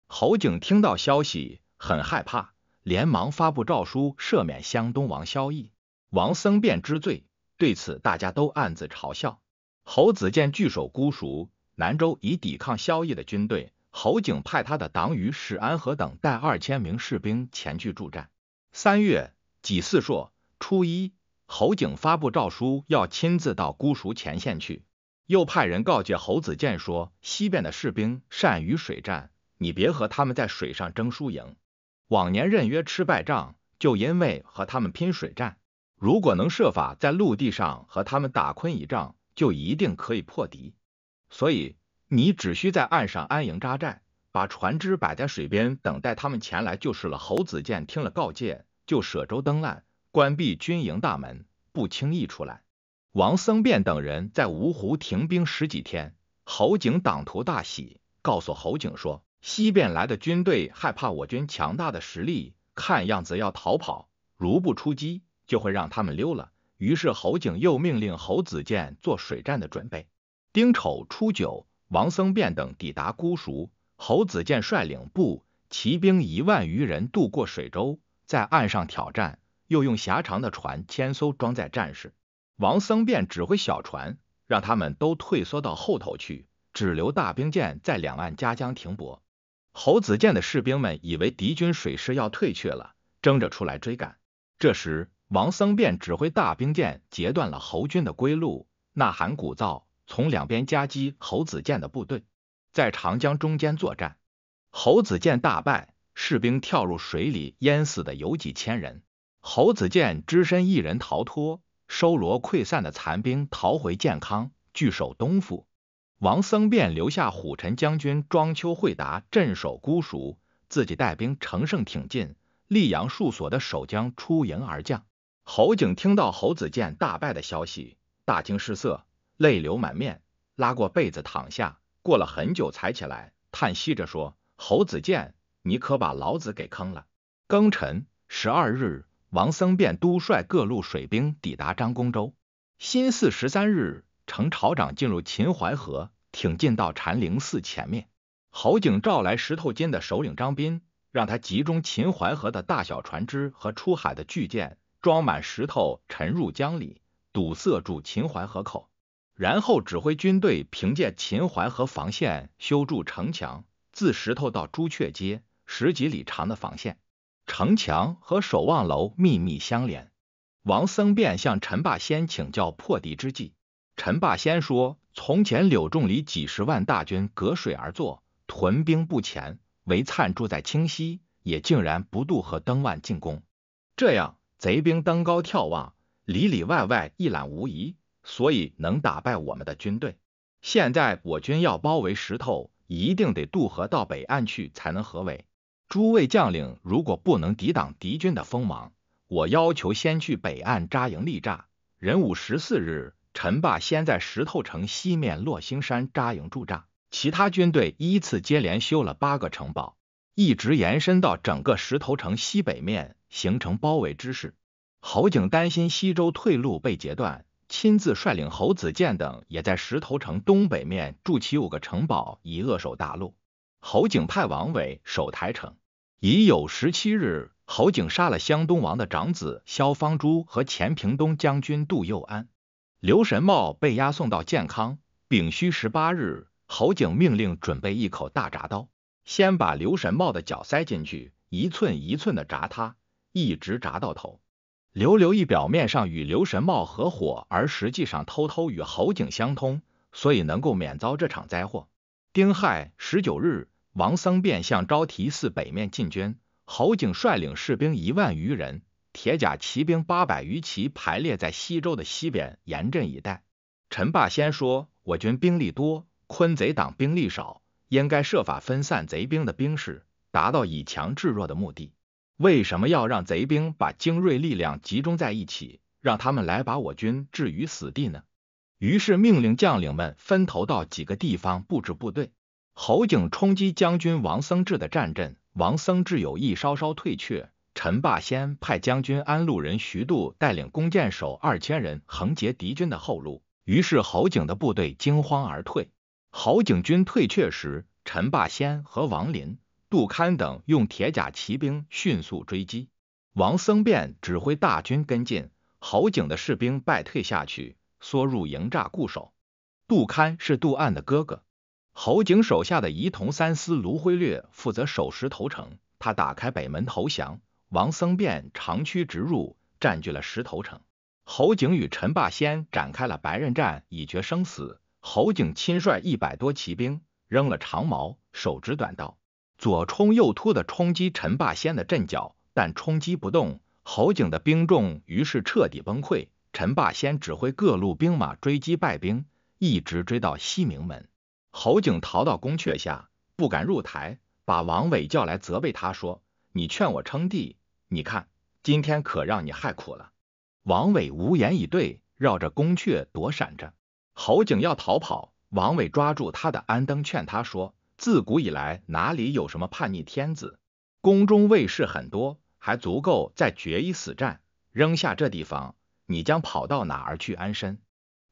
侯景听到消息，很害怕，连忙发布诏书赦免湘东王萧绎、王僧辩之罪。对此，大家都暗自嘲笑。侯子建据守孤蜀，南州已抵抗萧绎的军队。侯景派他的党羽史安和等带二千名士兵前去助战。三月己巳朔初一，侯景发布诏书，要亲自到姑熟前线去，又派人告诫侯子建说：“西边的士兵善于水战，你别和他们在水上争输赢。往年任约吃败仗，就因为和他们拼水战。如果能设法在陆地上和他们打昆一仗，就一定可以破敌。”所以。你只需在岸上安营扎寨，把船只摆在水边，等待他们前来就是了。侯子建听了告诫，就舍舟登岸，关闭军营大门，不轻易出来。王僧辩等人在芜湖停兵十几天。侯景党徒大喜，告诉侯景说，西边来的军队害怕我军强大的实力，看样子要逃跑，如不出击，就会让他们溜了。于是侯景又命令侯子建做水战的准备。丁丑初九。王僧辩等抵达姑熟，侯子建率领部骑兵一万余人渡过水洲，在岸上挑战，又用狭长的船千艘装载战士。王僧辩指挥小船，让他们都退缩到后头去，只留大兵舰在两岸夹江停泊。侯子建的士兵们以为敌军水师要退却了，争着出来追赶。这时，王僧辩指挥大兵舰截断了侯军的归路，呐喊鼓噪。从两边夹击侯子建的部队，在长江中间作战，侯子建大败，士兵跳入水里淹死的有几千人。侯子建只身一人逃脱，收罗溃散的残兵，逃回建康，据守东府。王僧辩留下虎臣将军庄丘会达镇守姑熟，自己带兵乘胜挺进。溧阳戍所的守将出营而降。侯景听到侯子建大败的消息，大惊失色。泪流满面，拉过被子躺下。过了很久才起来，叹息着说：“侯子建，你可把老子给坑了。”庚辰十二日，王僧辩督率各路水兵抵达张公洲。新四十三日，乘潮涨进入秦淮河，挺进到禅灵寺前面。侯景召来石头金的首领张斌，让他集中秦淮河的大小船只和出海的巨舰，装满石头沉入江里，堵塞住秦淮河口。然后指挥军队凭借秦淮河防线修筑城墙，自石头到朱雀街十几里长的防线，城墙和守望楼密密相连。王僧辩向陈霸先请教破敌之计，陈霸先说：“从前柳仲礼几十万大军隔水而坐，屯兵不前，韦灿住在清溪，也竟然不渡河登岸进攻。这样贼兵登高眺望，里里外外一览无遗。”所以能打败我们的军队。现在我军要包围石头，一定得渡河到北岸去才能合围。诸位将领如果不能抵挡敌军的锋芒，我要求先去北岸扎营立寨。壬午十四日，陈霸先在石头城西面落星山扎营驻扎，其他军队依次接连修了八个城堡，一直延伸到整个石头城西北面，形成包围之势。侯景担心西周退路被截断。亲自率领侯子建等，也在石头城东北面筑起五个城堡，以扼守大陆。侯景派王伟守台城。已有十七日，侯景杀了湘东王的长子萧方珠和前平东将军杜佑安。刘神茂被押送到建康。丙戌十八日，侯景命令准备一口大铡刀，先把刘神茂的脚塞进去，一寸一寸的铡他，一直铡到头。刘刘义表面上与刘神茂合伙，而实际上偷偷与侯景相通，所以能够免遭这场灾祸。丁亥十九日，王僧辩向昭提寺北面进军，侯景率领士兵一万余人，铁甲骑兵八百余骑排列在西周的西边，严阵以待。陈霸先说：“我军兵力多，昆贼党兵力少，应该设法分散贼兵的兵士，达到以强制弱的目的。”为什么要让贼兵把精锐力量集中在一起，让他们来把我军置于死地呢？于是命令将领们分头到几个地方布置部队。侯景冲击将军王僧智的战阵，王僧智有意稍稍退却。陈霸先派将军安陆人徐度带领弓箭手二千人横截敌军的后路，于是侯景的部队惊慌而退。侯景军退却时，陈霸先和王林、杜堪等用铁甲骑兵迅速追击，王僧辩指挥大军跟进，侯景的士兵败退下去，缩入营栅固守。杜堪是杜黯的哥哥。侯景手下的仪同三司卢辉略负责守石头城，他打开北门投降。王僧辩长驱直入，占据了石头城。侯景与陈霸先展开了白刃战，以决生死。侯景亲率一百多骑兵，扔了长矛，手执短刀。左冲右突的冲击陈霸先的阵脚，但冲击不动。侯景的兵众于是彻底崩溃。陈霸先指挥各路兵马追击败兵，一直追到西明门。侯景逃到宫阙下，不敢入台，把王伟叫来责备他说：“你劝我称帝，你看今天可让你害苦了。”王伟无言以对，绕着宫阙躲闪着。侯景要逃跑，王伟抓住他的安灯，劝他说。自古以来，哪里有什么叛逆天子？宫中卫士很多，还足够再决一死战。扔下这地方，你将跑到哪儿去安身？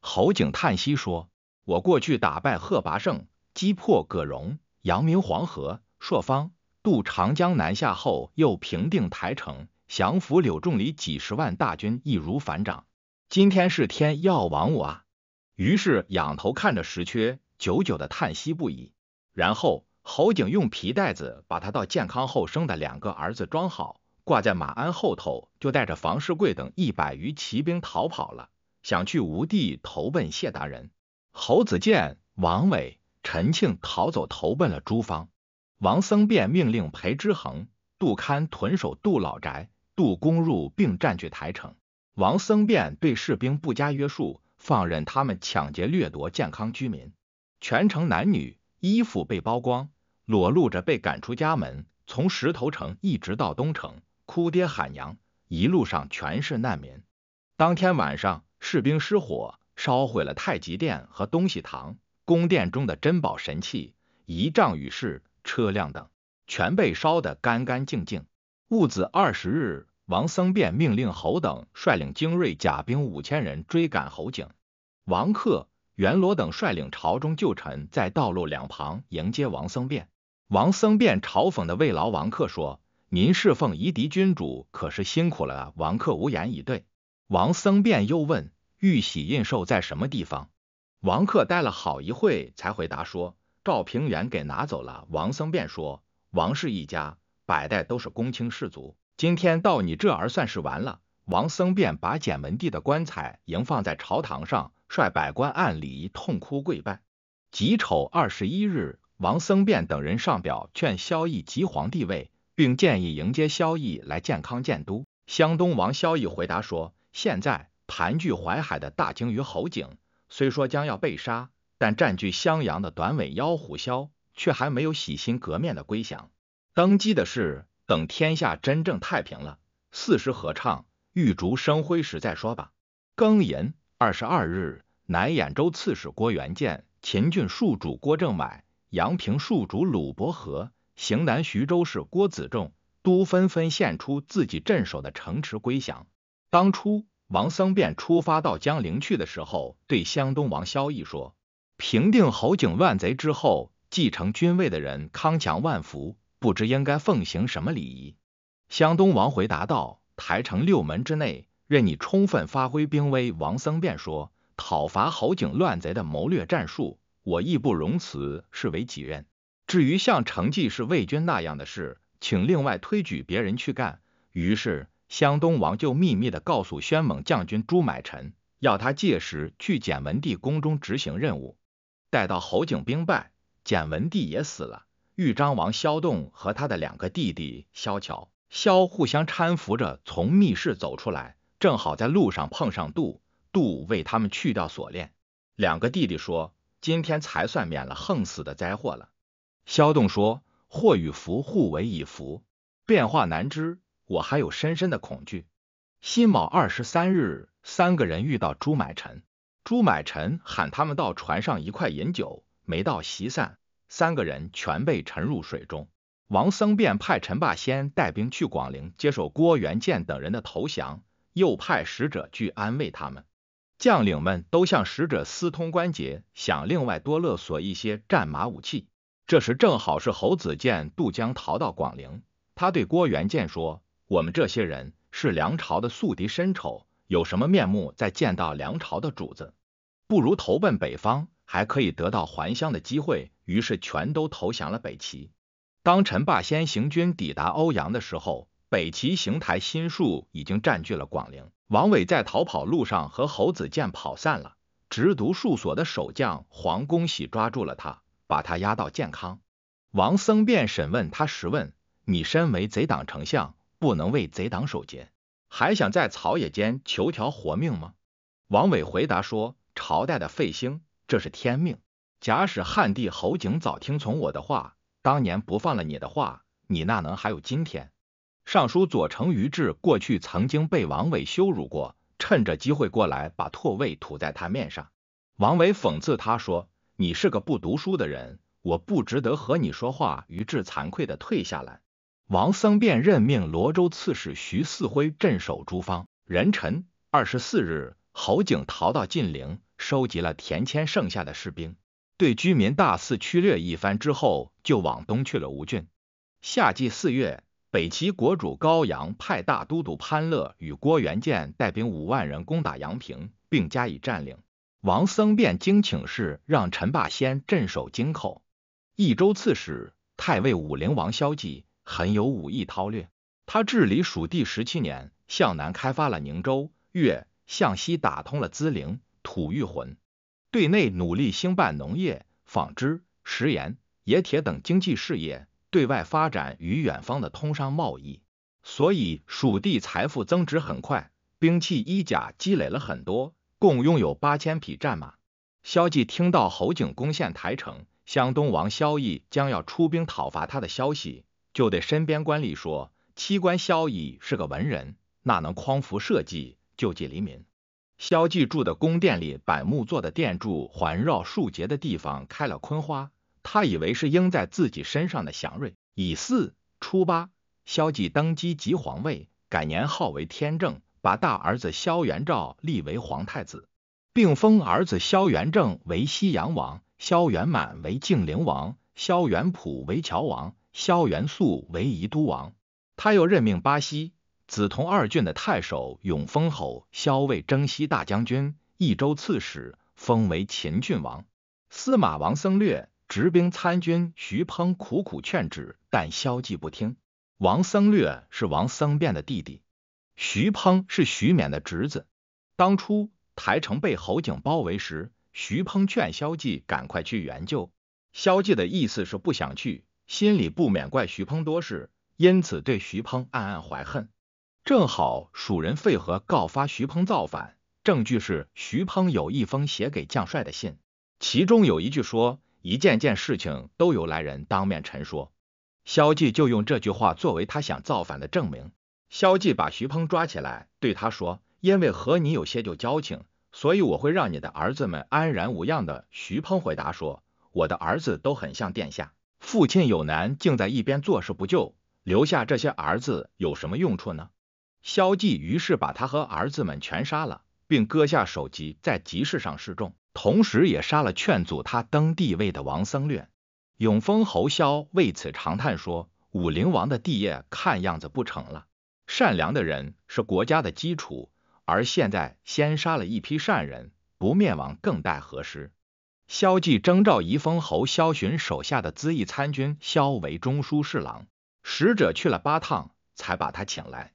侯景叹息说：“我过去打败贺拔胜，击破葛荣，扬名黄河、朔方，渡长江南下后，又平定台城，降服柳仲礼几十万大军，易如反掌。今天是天要亡我。”啊！”于是仰头看着石阙，久久的叹息不已。然后侯景用皮袋子把他到健康后生的两个儿子装好，挂在马鞍后头，就带着房世贵等一百余骑兵逃跑了，想去吴地投奔谢大人。侯子建、王伟、陈庆逃走投奔了朱方。王僧辩命令裴之衡、杜堪屯守杜老宅，杜公入并占据台城。王僧辩对士兵不加约束，放任他们抢劫掠夺健康居民，全城男女。衣服被剥光，裸露着被赶出家门，从石头城一直到东城，哭爹喊娘，一路上全是难民。当天晚上，士兵失火，烧毁了太极殿和东西堂，宫殿中的珍宝、神器、仪仗、羽士、车辆等，全被烧得干干净净。戊子二十日，王僧辩命令侯等率领精锐甲兵五千人追赶侯景、王克、袁罗等率领朝中旧臣在道路两旁迎接王僧辩。王僧辩嘲讽的慰劳王克说：“您侍奉夷狄君主，可是辛苦了。”王克无言以对。王僧辩又问：“玉玺印绶在什么地方？”王克待了好一会，才回答说：“赵平原给拿走了。”王僧辩说：“王氏一家百代都是公卿士族，今天到你这儿算是完了。”王僧辩把简文帝的棺材迎放在朝堂上。率百官按礼痛哭跪拜。己丑二十一日，王僧辩等人上表劝萧绎即皇帝位，并建议迎接萧绎来建康建都。湘东王萧绎回答说：“现在盘踞淮海的大鲸鱼侯景虽说将要被杀，但占据襄阳的短尾妖虎萧却还没有洗心革面的归降。登基的事，等天下真正太平了，四时合唱玉烛生辉时再说吧。”庚寅。二十二日，南兖州刺史郭元建、秦郡戍主郭正满、阳平戍主鲁伯和、行南徐州市郭子仲都纷纷献出自己镇守的城池归降。当初王僧辩出发到江陵去的时候，对湘东王萧绎说：“平定侯景乱贼之后，继承君位的人康强万福，不知应该奉行什么礼仪。”湘东王回答道：“台城六门之内。”任你充分发挥兵威，王僧辩说：“讨伐侯景乱贼的谋略战术，我义不容辞，视为己任。至于像成济是魏军那样的事，请另外推举别人去干。”于是湘东王就秘密地告诉宣猛将军朱买臣，要他届时去简文帝宫中执行任务。待到侯景兵败，简文帝也死了，豫章王萧栋和他的两个弟弟萧乔、萧互相搀扶着从密室走出来。正好在路上碰上杜，杜为他们去掉锁链。两个弟弟说：“今天才算免了横死的灾祸了。”萧栋说：“祸与福互为以福，变化难知，我还有深深的恐惧。”辛卯二十三日，三个人遇到朱买臣，朱买臣喊他们到船上一块饮酒，没到席散，三个人全被沉入水中。王僧辩派陈霸先带兵去广陵，接受郭元建等人的投降。又派使者去安慰他们，将领们都向使者私通关节，想另外多勒索一些战马武器。这时正好是侯子建渡江逃到广陵，他对郭元建说：“我们这些人是梁朝的宿敌深仇，有什么面目再见到梁朝的主子？不如投奔北方，还可以得到还乡的机会。”于是全都投降了北齐。当陈霸先行军抵达欧阳的时候。北齐邢台新术已经占据了广陵，王伟在逃跑路上和侯子建跑散了，执读戍所的守将黄公喜抓住了他，把他押到健康。王僧辩审问他时问：“你身为贼党丞相，不能为贼党守节，还想在草野间求条活命吗？”王伟回答说：“朝代的废兴，这是天命。假使汉帝侯景早听从我的话，当年不放了你的话，你那能还有今天？”尚书左丞于志过去曾经被王伟羞辱过，趁着机会过来把唾沫吐在他面上。王伟讽刺他说：“你是个不读书的人，我不值得和你说话。”于志惭愧的退下来。王僧便任命罗州刺史徐嗣辉镇守诸方。壬辰，二十四日，侯景逃到晋陵，收集了田谦剩下的士兵，对居民大肆驱掠一番之后，就往东去了吴郡。夏季四月。北齐国主高阳派大都督潘乐与郭元建带兵五万人攻打阳平，并加以占领。王僧辩经请示，让陈霸先镇守京口。益州刺史、太尉武陵王萧纪很有武艺韬略，他治理蜀地十七年，向南开发了宁州、越，向西打通了资陵、吐谷浑，对内努力兴办农业、纺织、食盐、冶铁等经济事业。对外发展与远方的通商贸易，所以蜀地财富增值很快，兵器衣甲积累了很多，共拥有八千匹战马。萧纪听到侯景攻陷台城，湘东王萧绎将要出兵讨伐他的消息，就对身边官吏说：“七官萧绎是个文人，哪能匡扶社稷，救济黎民？”萧纪住的宫殿里，柏木做的殿柱环绕树节的地方开了昆花。他以为是应在自己身上的祥瑞。乙巳初八，萧纪登基即皇位，改年号为天正，把大儿子萧元昭立为皇太子，并封儿子萧元正为西阳王，萧元满为静陵王，萧元普为谯王，萧元素为宜都王。他又任命巴西、梓潼二郡的太守永丰侯萧为征西大将军、益州刺史，封为秦郡王。司马王僧略。直兵参军徐烹苦苦劝止，但萧纪不听。王僧略是王僧辩的弟弟，徐烹是徐勉的侄子。当初台城被侯景包围时，徐烹劝萧纪赶快去援救，萧纪的意思是不想去，心里不免怪徐烹多事，因此对徐烹暗暗怀恨。正好蜀人费和告发徐烹造反，证据是徐烹有一封写给将帅的信，其中有一句说。一件件事情都由来人当面陈说，萧霁就用这句话作为他想造反的证明。萧霁把徐鹏抓起来，对他说：“因为和你有些旧交情，所以我会让你的儿子们安然无恙的。”徐鹏回答说：“我的儿子都很像殿下，父亲有难，竟在一边坐视不救，留下这些儿子有什么用处呢？”萧霁于是把他和儿子们全杀了，并割下首级在集市上示众。同时也杀了劝阻他登帝位的王僧略。永丰侯萧为此长叹说：“武陵王的帝业看样子不成了。善良的人是国家的基础，而现在先杀了一批善人，不灭亡更待何时？”萧纪征召宜丰侯萧洵手下的资义参军萧为中书侍郎，使者去了八趟才把他请来。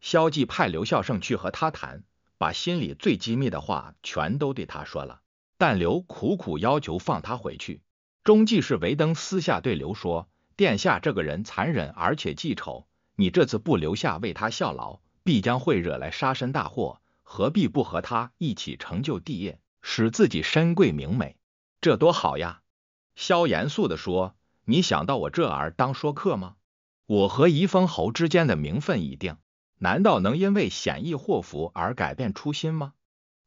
萧纪派刘孝胜去和他谈，把心里最机密的话全都对他说了。但刘苦苦要求放他回去。中继是维登私下对刘说：“殿下这个人残忍，而且记仇。你这次不留下为他效劳，必将会惹来杀身大祸。何必不和他一起成就帝业，使自己身贵名美？这多好呀！”萧严肃地说：“你想到我这儿当说客吗？我和宜封侯之间的名分已定，难道能因为险易祸福而改变初心吗？”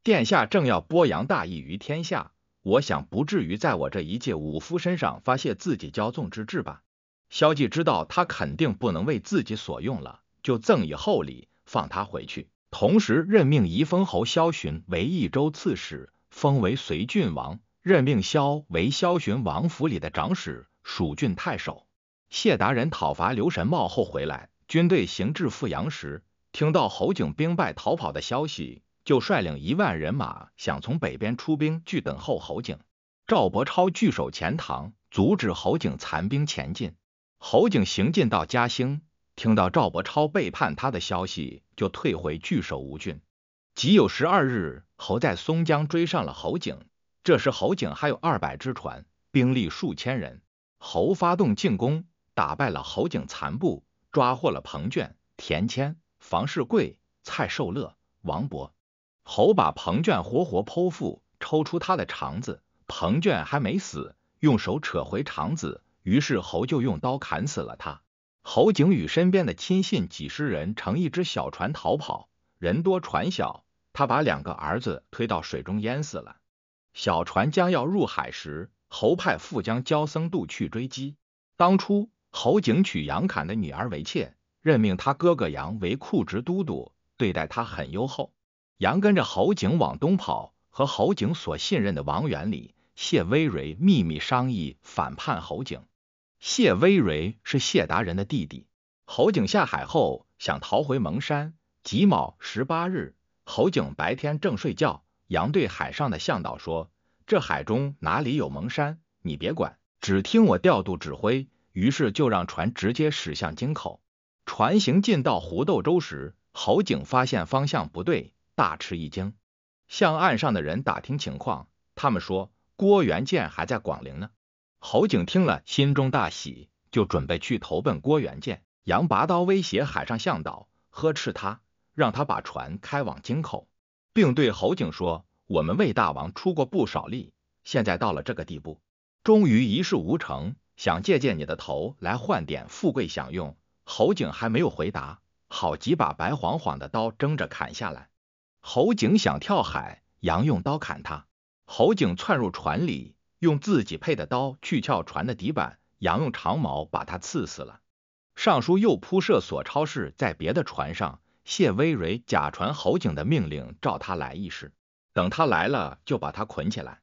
殿下正要播扬大义于天下，我想不至于在我这一介武夫身上发泄自己骄纵之志吧。萧霁知道他肯定不能为自己所用了，就赠以厚礼，放他回去。同时任命仪封侯萧洵为益州刺史，封为随郡王；任命萧为萧洵王府里的长史、蜀郡太守。谢达人讨伐刘神茂后回来，军队行至富阳时，听到侯景兵败逃跑的消息。就率领一万人马，想从北边出兵去等候侯景。赵伯超据守钱塘，阻止侯景残兵前进。侯景行进到嘉兴，听到赵伯超背叛他的消息，就退回据守吴郡。即有十二日，侯在松江追上了侯景。这时侯景还有二百只船，兵力数千人。侯发动进攻，打败了侯景残部，抓获了彭卷、田谦、房世贵、蔡寿乐、王勃。侯把彭卷活活剖腹，抽出他的肠子。彭卷还没死，用手扯回肠子，于是侯就用刀砍死了他。侯景与身边的亲信几十人乘一只小船逃跑，人多船小，他把两个儿子推到水中淹死了。小船将要入海时，侯派富将焦僧度去追击。当初侯景娶杨侃的女儿为妾，任命他哥哥杨为库直都督，对待他很优厚。杨跟着侯景往东跑，和侯景所信任的王元礼、谢威蕊秘密商议反叛侯景。谢威蕊是谢达人的弟弟。侯景下海后想逃回蒙山。己卯十八日，侯景白天正睡觉，杨对海上的向导说：“这海中哪里有蒙山？你别管，只听我调度指挥。”于是就让船直接驶向京口。船行进到湖豆洲时，侯景发现方向不对。大吃一惊，向岸上的人打听情况，他们说郭元建还在广陵呢。侯景听了，心中大喜，就准备去投奔郭元建。杨拔刀威胁海上向导，呵斥他，让他把船开往京口，并对侯景说：“我们魏大王出过不少力，现在到了这个地步，终于一事无成，想借借你的头来换点富贵享用。”侯景还没有回答，好几把白晃晃的刀争着砍下来。侯景想跳海，杨用刀砍他。侯景窜入船里，用自己配的刀去撬船的底板，杨用长矛把他刺死了。尚书又铺设索超市在别的船上，谢微蕊假传侯景的命令，召他来议事。等他来了，就把他捆起来。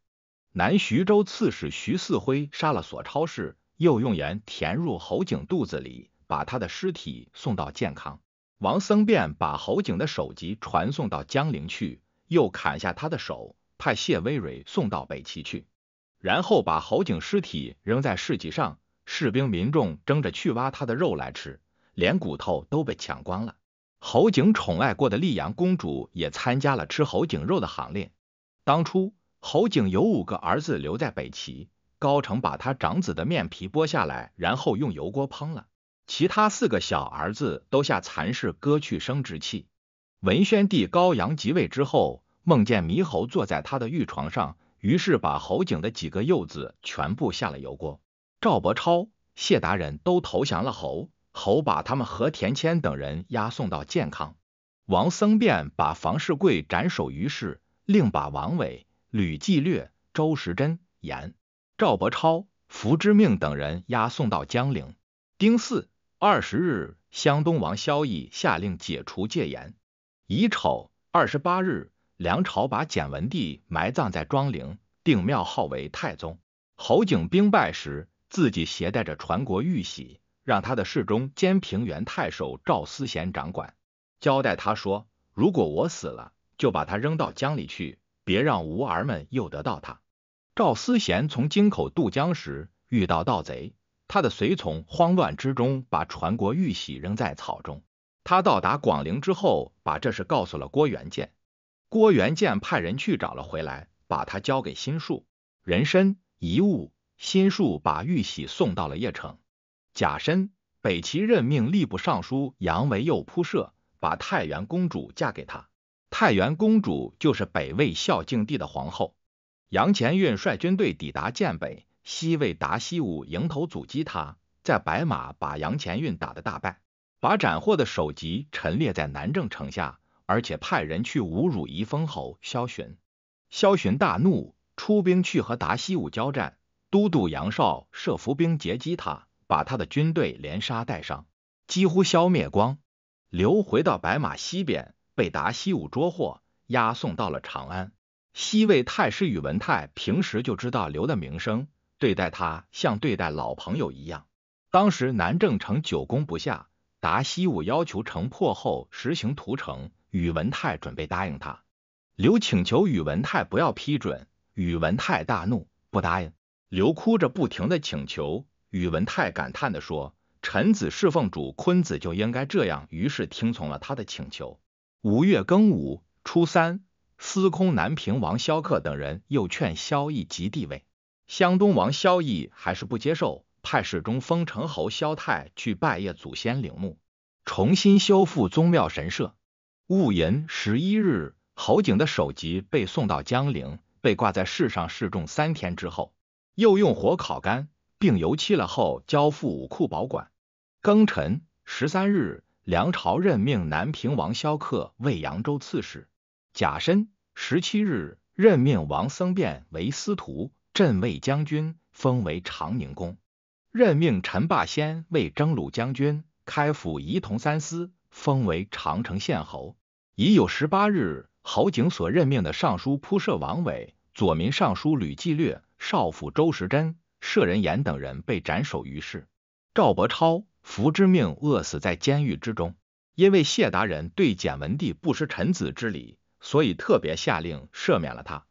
南徐州刺史徐嗣辉杀了索超市，又用盐填入侯景肚子里，把他的尸体送到健康。王僧辩把侯景的首级传送到江陵去，又砍下他的手，派谢威蕊送到北齐去，然后把侯景尸体扔在市集上，士兵民众争着去挖他的肉来吃，连骨头都被抢光了。侯景宠爱过的溧阳公主也参加了吃侯景肉的行列。当初侯景有五个儿子留在北齐，高成把他长子的面皮剥下来，然后用油锅烹了。其他四个小儿子都下蚕室割去生殖器。文宣帝高阳即位之后，梦见猕猴坐在他的玉床上，于是把侯景的几个幼子全部下了油锅。赵伯超、谢达人都投降了侯，侯把他们和田谦等人押送到建康。王僧辩把房世贵斩首于市，另把王伟、吕继略、周时珍、严、赵伯超、符之命等人押送到江陵。丁巳。二十日，湘东王萧绎下令解除戒严。乙丑，二十八日，梁朝把简文帝埋葬在庄陵，定庙号为太宗。侯景兵败时，自己携带着传国玉玺，让他的侍中兼平原太守赵思贤掌管，交代他说：“如果我死了，就把他扔到江里去，别让吾儿们又得到他。”赵思贤从京口渡江时，遇到盗贼。他的随从慌乱之中，把传国玉玺扔在草中。他到达广陵之后，把这事告诉了郭元建。郭元建派人去找了回来，把他交给辛术。人参遗物，辛术把玉玺送到了邺城。贾深，北齐任命吏部尚书杨维佑铺设，把太原公主嫁给他。太原公主就是北魏孝静帝的皇后。杨虔运率军队抵达建北。西魏达西武迎头阻击他，在白马把杨前运打得大败，把斩获的首级陈列在南郑城下，而且派人去侮辱仪封侯萧洵。萧洵大怒，出兵去和达西武交战。都督杨绍设伏兵截击他，把他的军队连杀带伤，几乎消灭光。刘回到白马西边，被达西武捉获，押送到了长安。西魏太师宇文泰平时就知道刘的名声。对待他像对待老朋友一样。当时南郑城久攻不下，达西武要求城破后实行屠城，宇文泰准备答应他。刘请求宇文泰不要批准，宇文泰大怒，不答应。刘哭着不停的请求，宇文泰感叹的说：“臣子侍奉主，坤子就应该这样。”于是听从了他的请求。五月庚午，初三，司空南平王萧克等人又劝萧绎即帝位。湘东王萧绎还是不接受，派侍中封城侯萧泰去拜谒祖先陵墓，重新修复宗庙神社。戊寅十一日，侯景的首级被送到江陵，被挂在市上示众三天之后，又用火烤干，并油漆了后交付武库保管。庚辰十三日，梁朝任命南平王萧克为扬州刺史。甲申十七日，任命王僧辩为司徒。镇卫将军，封为长宁公；任命陈霸先为征虏将军，开府仪同三司，封为长城县侯。已有十八日，侯景所任命的尚书铺设王伟、左民尚书吕季略、少府周时珍、舍人言等人被斩首于市。赵伯超，福之命饿死在监狱之中。因为谢达人对简文帝不失臣子之礼，所以特别下令赦免了他。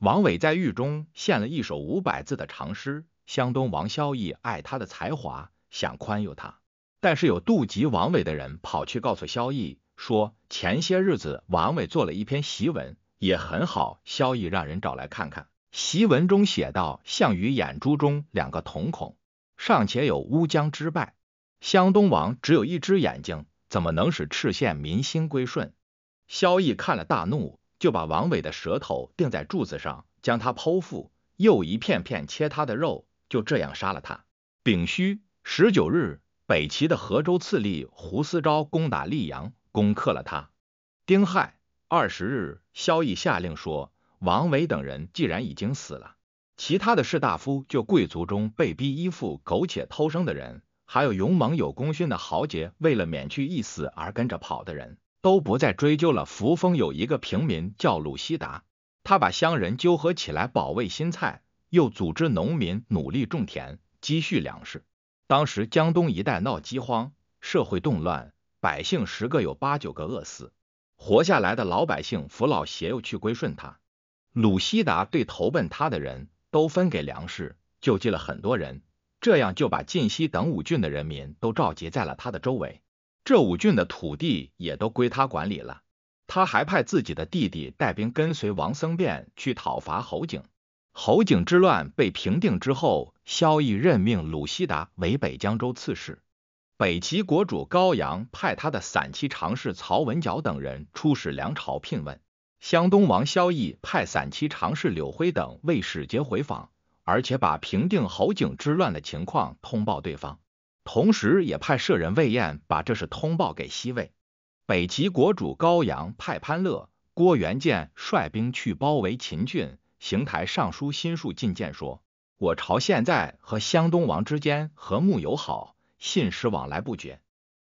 王伟在狱中献了一首五百字的长诗，湘东王萧绎爱他的才华，想宽宥他。但是有妒忌王伟的人跑去告诉萧绎，说前些日子王伟做了一篇檄文，也很好。萧绎让人找来看看，檄文中写道：“项羽眼珠中两个瞳孔，尚且有乌江之败；湘东王只有一只眼睛，怎么能使赤县民心归顺？”萧绎看了大怒。就把王伟的舌头钉在柱子上，将他剖腹，又一片片切他的肉，就这样杀了他。丙戌，十九日，北齐的河州刺吏胡思昭攻打溧阳，攻克了他。丁亥，二十日，萧绎下令说，王伟等人既然已经死了，其他的士大夫就贵族中被逼依附、苟且偷生的人，还有勇猛有功勋的豪杰，为了免去一死而跟着跑的人。都不再追究了。扶风有一个平民叫鲁西达，他把乡人纠合起来保卫新蔡，又组织农民努力种田，积蓄粮食。当时江东一带闹饥荒，社会动乱，百姓十个有八九个饿死，活下来的老百姓扶老携幼去归顺他。鲁西达对投奔他的人都分给粮食，救济了很多人，这样就把晋西等五郡的人民都召集在了他的周围。这五郡的土地也都归他管理了。他还派自己的弟弟带兵跟随王僧辩去讨伐侯景。侯景之乱被平定之后，萧绎任命鲁西达为北江州刺史。北齐国主高阳派他的散骑常侍曹文矫等人出使梁朝聘问。湘东王萧绎派散骑常侍柳辉等为使节回访，而且把平定侯景之乱的情况通报对方。同时，也派舍人魏燕把这事通报给西魏。北齐国主高阳派潘乐、郭元建率兵去包围秦郡。邢台尚书辛术进谏说：“我朝现在和湘东王之间和睦友好，信使往来不绝。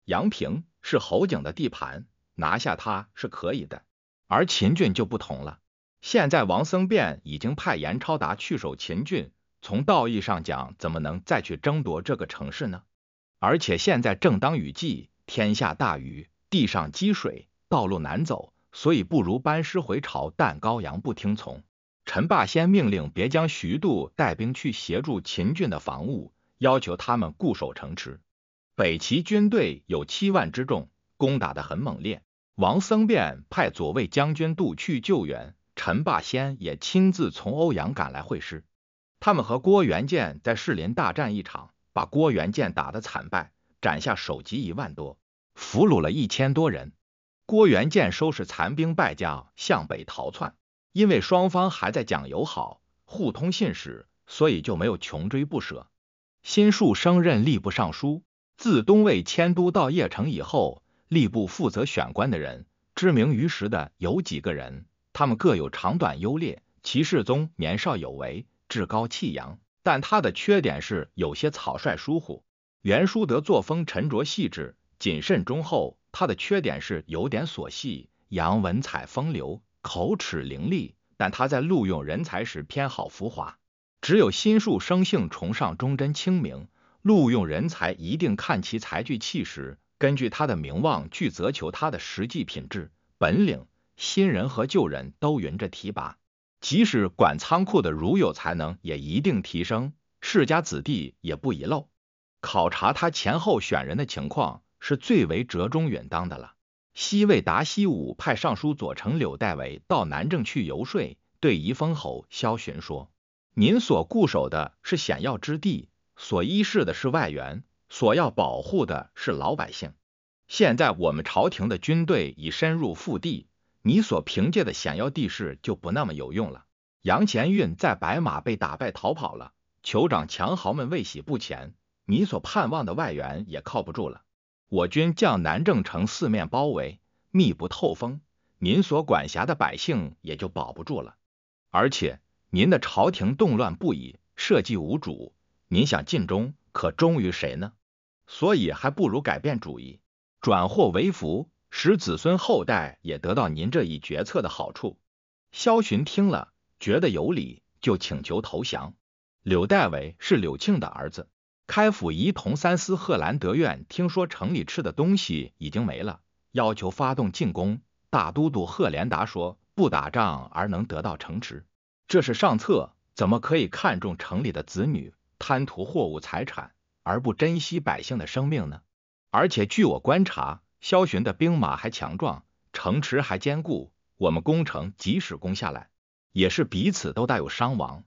杨平是侯景的地盘，拿下他是可以的。而秦郡就不同了，现在王僧辩已经派严超达去守秦郡，从道义上讲，怎么能再去争夺这个城市呢？”而且现在正当雨季，天下大雨，地上积水，道路难走，所以不如班师回朝。但高阳不听从，陈霸先命令别将徐度带兵去协助秦军的防务，要求他们固守城池。北齐军队有七万之众，攻打得很猛烈。王僧辩派左卫将军杜去救援，陈霸先也亲自从欧阳赶来会师，他们和郭元建在士林大战一场。把郭元建打得惨败，斩下首级一万多，俘虏了一千多人。郭元建收拾残兵败将，向北逃窜。因为双方还在讲友好，互通信使，所以就没有穷追不舍。辛树升任吏部尚书。自东魏迁都到邺城以后，吏部负责选官的人，知名于时的有几个人，他们各有长短优劣。齐世宗年少有为，志高气扬。但他的缺点是有些草率疏忽。袁书德作风沉着细致、谨慎忠厚，他的缺点是有点琐细。洋文采风流，口齿伶俐，但他在录用人才时偏好浮华。只有心术生性崇尚忠贞清明，录用人才一定看其才具气势，根据他的名望去择求他的实际品质、本领。新人和旧人都匀着提拔。即使管仓库的如有才能，也一定提升；世家子弟也不遗漏。考察他前后选人的情况，是最为折中远当的了。西魏达西武派尚书左丞柳代伟到南郑去游说，对宜封侯萧洵说：“您所固守的是险要之地，所依恃的是外援，所要保护的是老百姓。现在我们朝廷的军队已深入腹地。”你所凭借的险要地势就不那么有用了。杨乾运在白马被打败逃跑了，酋长强豪们未喜不前，你所盼望的外援也靠不住了。我军将南郑城四面包围，密不透风，您所管辖的百姓也就保不住了。而且您的朝廷动乱不已，社稷无主，您想尽忠，可忠于谁呢？所以还不如改变主意，转祸为福。使子孙后代也得到您这一决策的好处。萧洵听了，觉得有理，就请求投降。柳代伟是柳庆的儿子，开府仪同三司贺兰德愿听说城里吃的东西已经没了，要求发动进攻。大都督贺连达说：“不打仗而能得到城池，这是上策。怎么可以看重城里的子女，贪图货物财产，而不珍惜百姓的生命呢？而且据我观察。”萧洵的兵马还强壮，城池还坚固，我们攻城，即使攻下来，也是彼此都带有伤亡。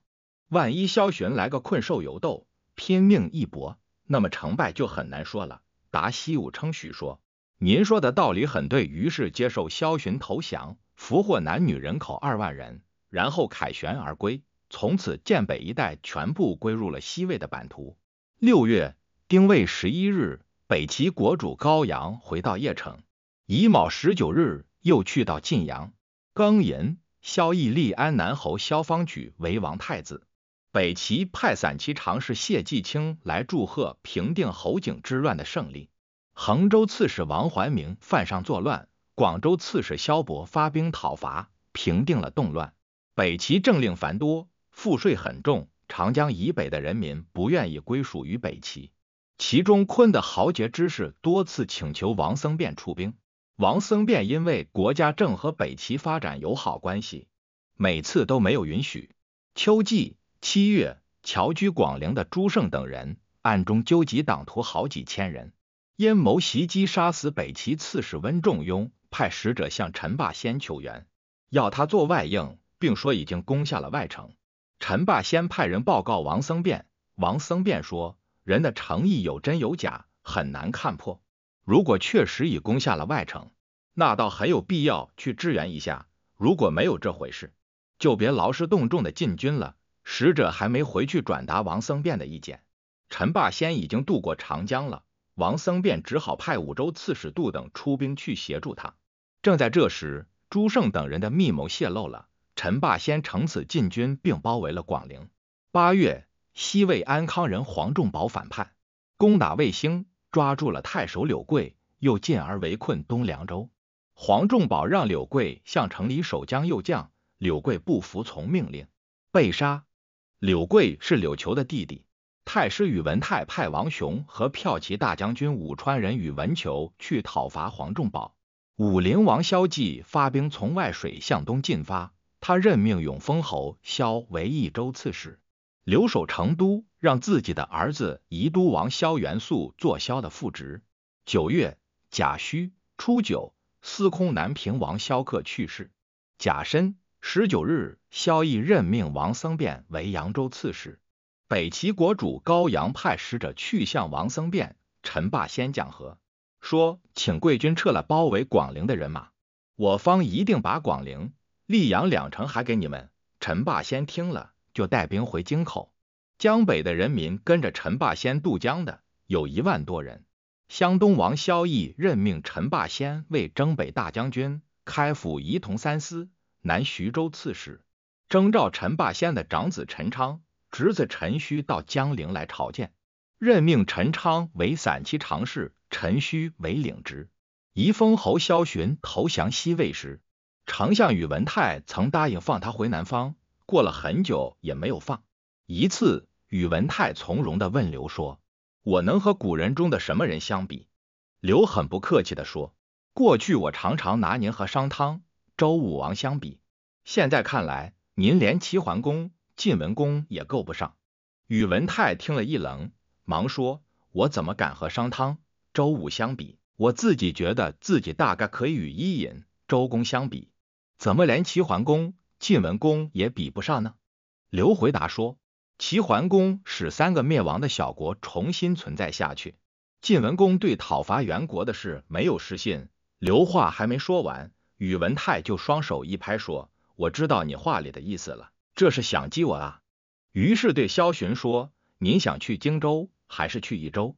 万一萧洵来个困兽犹斗，拼命一搏，那么成败就很难说了。答西武称许说：“您说的道理很对。”于是接受萧洵投降，俘获男女人口二万人，然后凯旋而归。从此，建北一带全部归入了西魏的版图。六月丁未十一日。北齐国主高阳回到邺城，乙卯十九日又去到晋阳。庚寅，萧绎立安南侯萧方举为王太子。北齐派散骑常侍谢季清来祝贺平定侯景之乱的胜利。衡州刺史王怀明犯上作乱，广州刺史萧勃发兵讨伐，平定了动乱。北齐政令繁多，赋税很重，长江以北的人民不愿意归属于北齐。其中，坤的豪杰之士多次请求王僧辩出兵，王僧辩因为国家正和北齐发展友好关系，每次都没有允许。秋季七月，侨居广陵的朱胜等人暗中纠集党徒好几千人，阴谋袭击杀死北齐刺史温仲雍，派使者向陈霸先求援，要他做外应，并说已经攻下了外城。陈霸先派人报告王僧辩，王僧辩说。人的诚意有真有假，很难看破。如果确实已攻下了外城，那倒很有必要去支援一下；如果没有这回事，就别劳师动众的进军了。使者还没回去转达王僧辩的意见，陈霸先已经渡过长江了。王僧辩只好派五州刺史杜等出兵去协助他。正在这时，朱胜等人的密谋泄露了，陈霸先乘此进军，并包围了广陵。八月。西魏安康人黄仲宝反叛，攻打魏兴，抓住了太守柳贵，又进而围困东凉州。黄仲宝让柳贵向城里守将右将，柳贵不服从命令，被杀。柳贵是柳球的弟弟。太师宇文泰派王雄和骠骑大将军武川人宇文球去讨伐黄仲宝。武陵王萧纪发兵从外水向东进发，他任命永丰侯萧为益州刺史。留守成都，让自己的儿子宜都王萧元素做萧的副职。九月甲戌初九，司空南平王萧克去世。甲申十九日，萧绎任命王僧辩为扬州刺史。北齐国主高阳派使者去向王僧辩、陈霸先讲和，说请贵军撤了包围广陵的人马，我方一定把广陵、溧阳两城还给你们。陈霸先听了。就带兵回京口，江北的人民跟着陈霸先渡江的有一万多人。湘东王萧绎任命陈霸先为征北大将军、开府仪同三司、南徐州刺史，征召陈霸先的长子陈昌、侄子陈顼到江陵来朝见，任命陈昌为散骑常侍，陈顼为领职。仪封侯萧洵投降西魏时，丞相宇文泰曾答应放他回南方。过了很久也没有放。一次，宇文泰从容的问刘说：“我能和古人中的什么人相比？”刘很不客气的说：“过去我常常拿您和商汤、周武王相比，现在看来，您连齐桓公、晋文公也够不上。”宇文泰听了一愣，忙说：“我怎么敢和商汤、周武相比？我自己觉得自己大概可以与伊尹、周公相比，怎么连齐桓公？”晋文公也比不上呢。刘回答说：“齐桓公使三个灭亡的小国重新存在下去，晋文公对讨伐元国的事没有失信。”刘话还没说完，宇文泰就双手一拍说：“我知道你话里的意思了，这是想激我啊！”于是对萧洵说：“您想去荆州还是去益州？”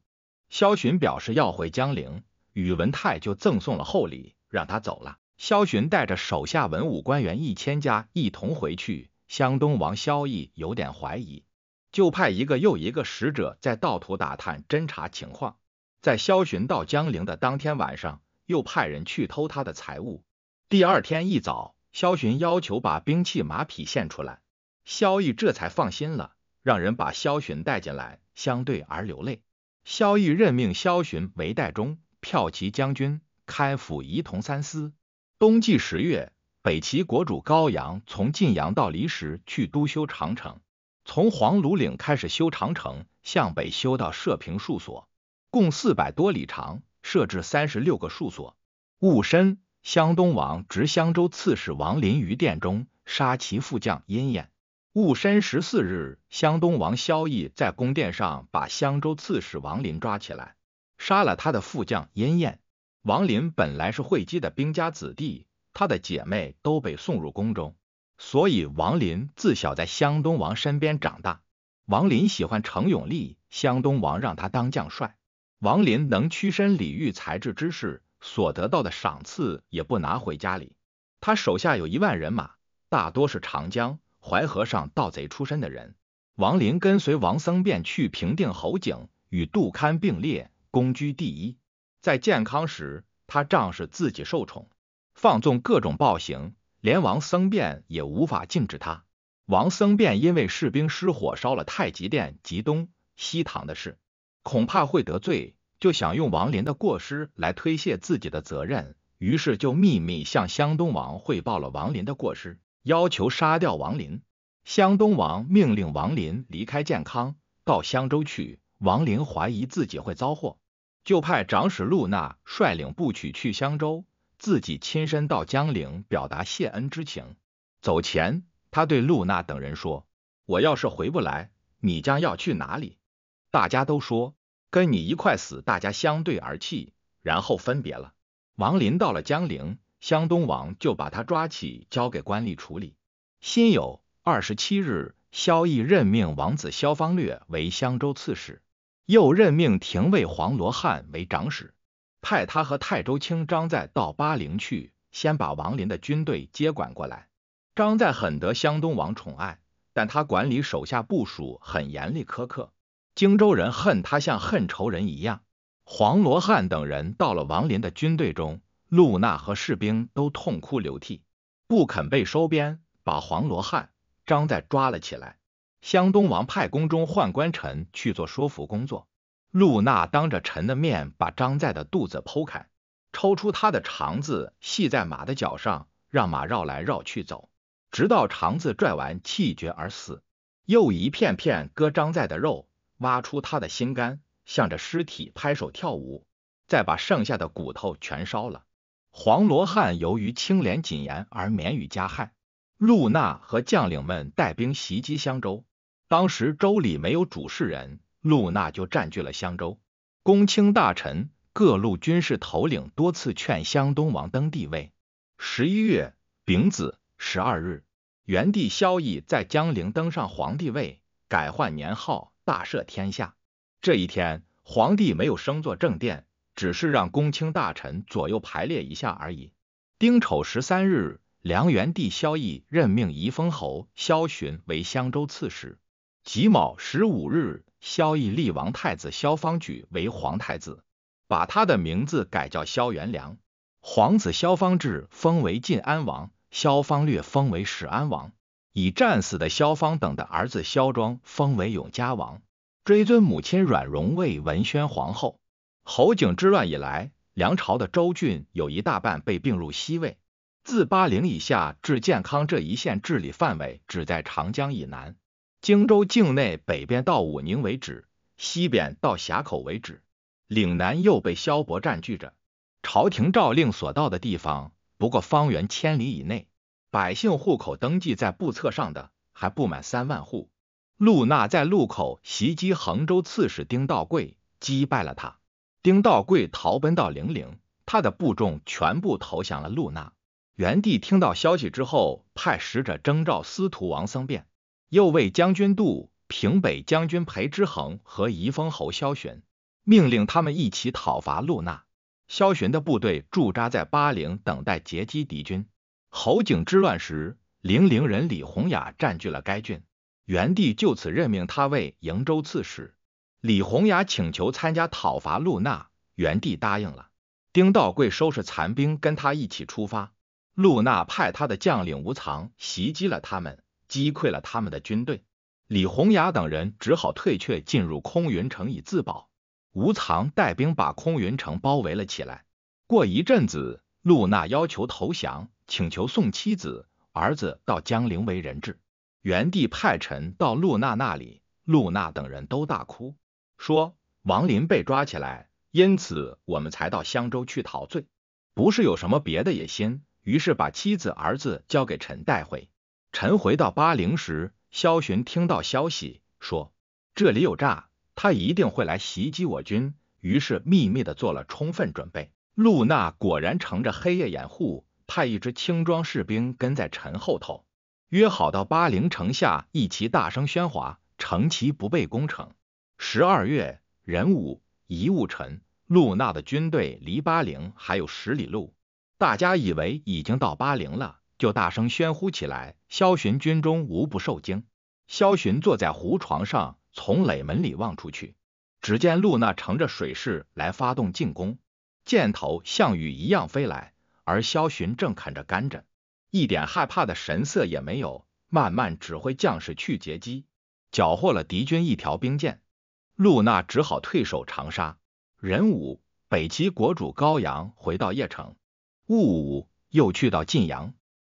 萧洵表示要回江陵，宇文泰就赠送了厚礼，让他走了。萧洵带着手下文武官员一千家一同回去。湘东王萧绎有点怀疑，就派一个又一个使者在道途打探侦查情况。在萧洵到江陵的当天晚上，又派人去偷他的财物。第二天一早，萧洵要求把兵器马匹献出来，萧绎这才放心了，让人把萧洵带进来相对而流泪。萧绎任命萧洵为代中骠骑将军、开府仪同三司。冬季十月，北齐国主高阳从晋阳到离石去都修长城，从黄芦岭开始修长城，向北修到射平戍所，共四百多里长，设置三十六个戍所。戊申，湘东王执襄州刺史王林于殿中，杀其副将殷彦。戊申十四日，湘东王萧绎在宫殿上把襄州刺史王林抓起来，杀了他的副将殷彦。王林本来是会稽的兵家子弟，他的姐妹都被送入宫中，所以王林自小在湘东王身边长大。王林喜欢程永利，湘东王让他当将帅。王林能屈身礼遇才智之士，所得到的赏赐也不拿回家里。他手下有一万人马，大多是长江、淮河上盗贼出身的人。王林跟随王僧辩去平定侯景，与杜堪并列，功居第一。在健康时，他仗势自己受宠，放纵各种暴行，连王僧辩也无法禁止他。王僧辩因为士兵失火烧了太极殿及东西堂的事，恐怕会得罪，就想用王林的过失来推卸自己的责任，于是就秘密向湘东王汇报了王林的过失，要求杀掉王林。湘东王命令王林离开健康，到湘州去。王林怀疑自己会遭祸。就派长史陆纳率领部曲去襄州，自己亲身到江陵表达谢恩之情。走前，他对陆纳等人说：“我要是回不来，你将要去哪里？”大家都说：“跟你一块死。”大家相对而泣，然后分别了。王林到了江陵，湘东王就把他抓起交给官吏处理。辛酉二十七日，萧绎任命王子萧方略为襄州刺史。又任命廷尉黄罗汉为长史，派他和泰州卿张在到巴陵去，先把王林的军队接管过来。张在很得湘东王宠爱，但他管理手下部署很严厉苛刻，荆州人恨他像恨仇人一样。黄罗汉等人到了王林的军队中，露娜和士兵都痛哭流涕，不肯被收编，把黄罗汉、张在抓了起来。湘东王派宫中宦官臣去做说服工作。露娜当着臣的面把张在的肚子剖开，抽出他的肠子系在马的脚上，让马绕来绕去走，直到肠子拽完气绝而死。又一片片割张在的肉，挖出他的心肝，向着尸体拍手跳舞，再把剩下的骨头全烧了。黄罗汉由于清廉谨言而免于加害。露娜和将领们带兵袭击襄州。当时周礼没有主事人，陆纳就占据了襄州。公卿大臣、各路军事头领多次劝襄东王登帝位。十一月丙子十二日，元帝萧绎在江陵登上皇帝位，改换年号，大赦天下。这一天，皇帝没有升坐正殿，只是让公卿大臣左右排列一下而已。丁丑十三日，梁元帝萧绎任命仪封侯萧洵为襄州刺史。己卯十五日，萧绎立王太子萧方矩为皇太子，把他的名字改叫萧元良。皇子萧方志封为晋安王，萧方略封为始安王。以战死的萧方等的儿子萧庄封为永嘉王，追尊母亲阮荣为文宣皇后。侯景之乱以来，梁朝的州郡有一大半被并入西魏。自八零以下至建康这一线治理范围，只在长江以南。荆州境内北边到武宁为止，西边到峡口为止。岭南又被萧伯占据着。朝廷诏令所到的地方，不过方圆千里以内，百姓户口登记在簿册上的还不满三万户。陆纳在路口袭击衡州刺史丁道贵，击败了他。丁道贵逃奔到零陵，他的部众全部投降了陆纳。元帝听到消息之后，派使者征召司徒王僧辩。又为将军杜平、北将军裴之衡和仪封侯萧洵，命令他们一起讨伐露娜。萧洵的部队驻扎在巴陵，等待截击敌军。侯景之乱时，零陵人李弘雅占据了该郡，元帝就此任命他为瀛州刺史。李弘雅请求参加讨伐露娜，元帝答应了。丁道贵收拾残兵，跟他一起出发。露娜派他的将领吴藏袭击了他们。击溃了他们的军队，李洪雅等人只好退却，进入空云城以自保。吴藏带兵把空云城包围了起来。过一阵子，露娜要求投降，请求送妻子、儿子到江陵为人质。元帝派臣到露娜那里，露娜等人都大哭，说王林被抓起来，因此我们才到襄州去逃罪，不是有什么别的野心。于是把妻子、儿子交给臣带回。陈回到巴陵时，萧洵听到消息，说这里有诈，他一定会来袭击我军，于是秘密的做了充分准备。露娜果然乘着黑夜掩护，派一支轻装士兵跟在陈后头，约好到巴陵城下一齐大声喧哗，乘其不备攻城。十二月壬午，一雾辰，露娜的军队离巴陵还有十里路，大家以为已经到巴陵了。就大声喧呼起来，萧巡军中无不受惊。萧巡坐在胡床上，从垒门里望出去，只见露娜乘着水势来发动进攻，箭头像雨一样飞来，而萧巡正啃着甘蔗，一点害怕的神色也没有，慢慢指挥将士去截击，缴获了敌军一条兵舰。露娜只好退守长沙。壬午，北齐国主高阳回到邺城，戊午，又去到晋阳。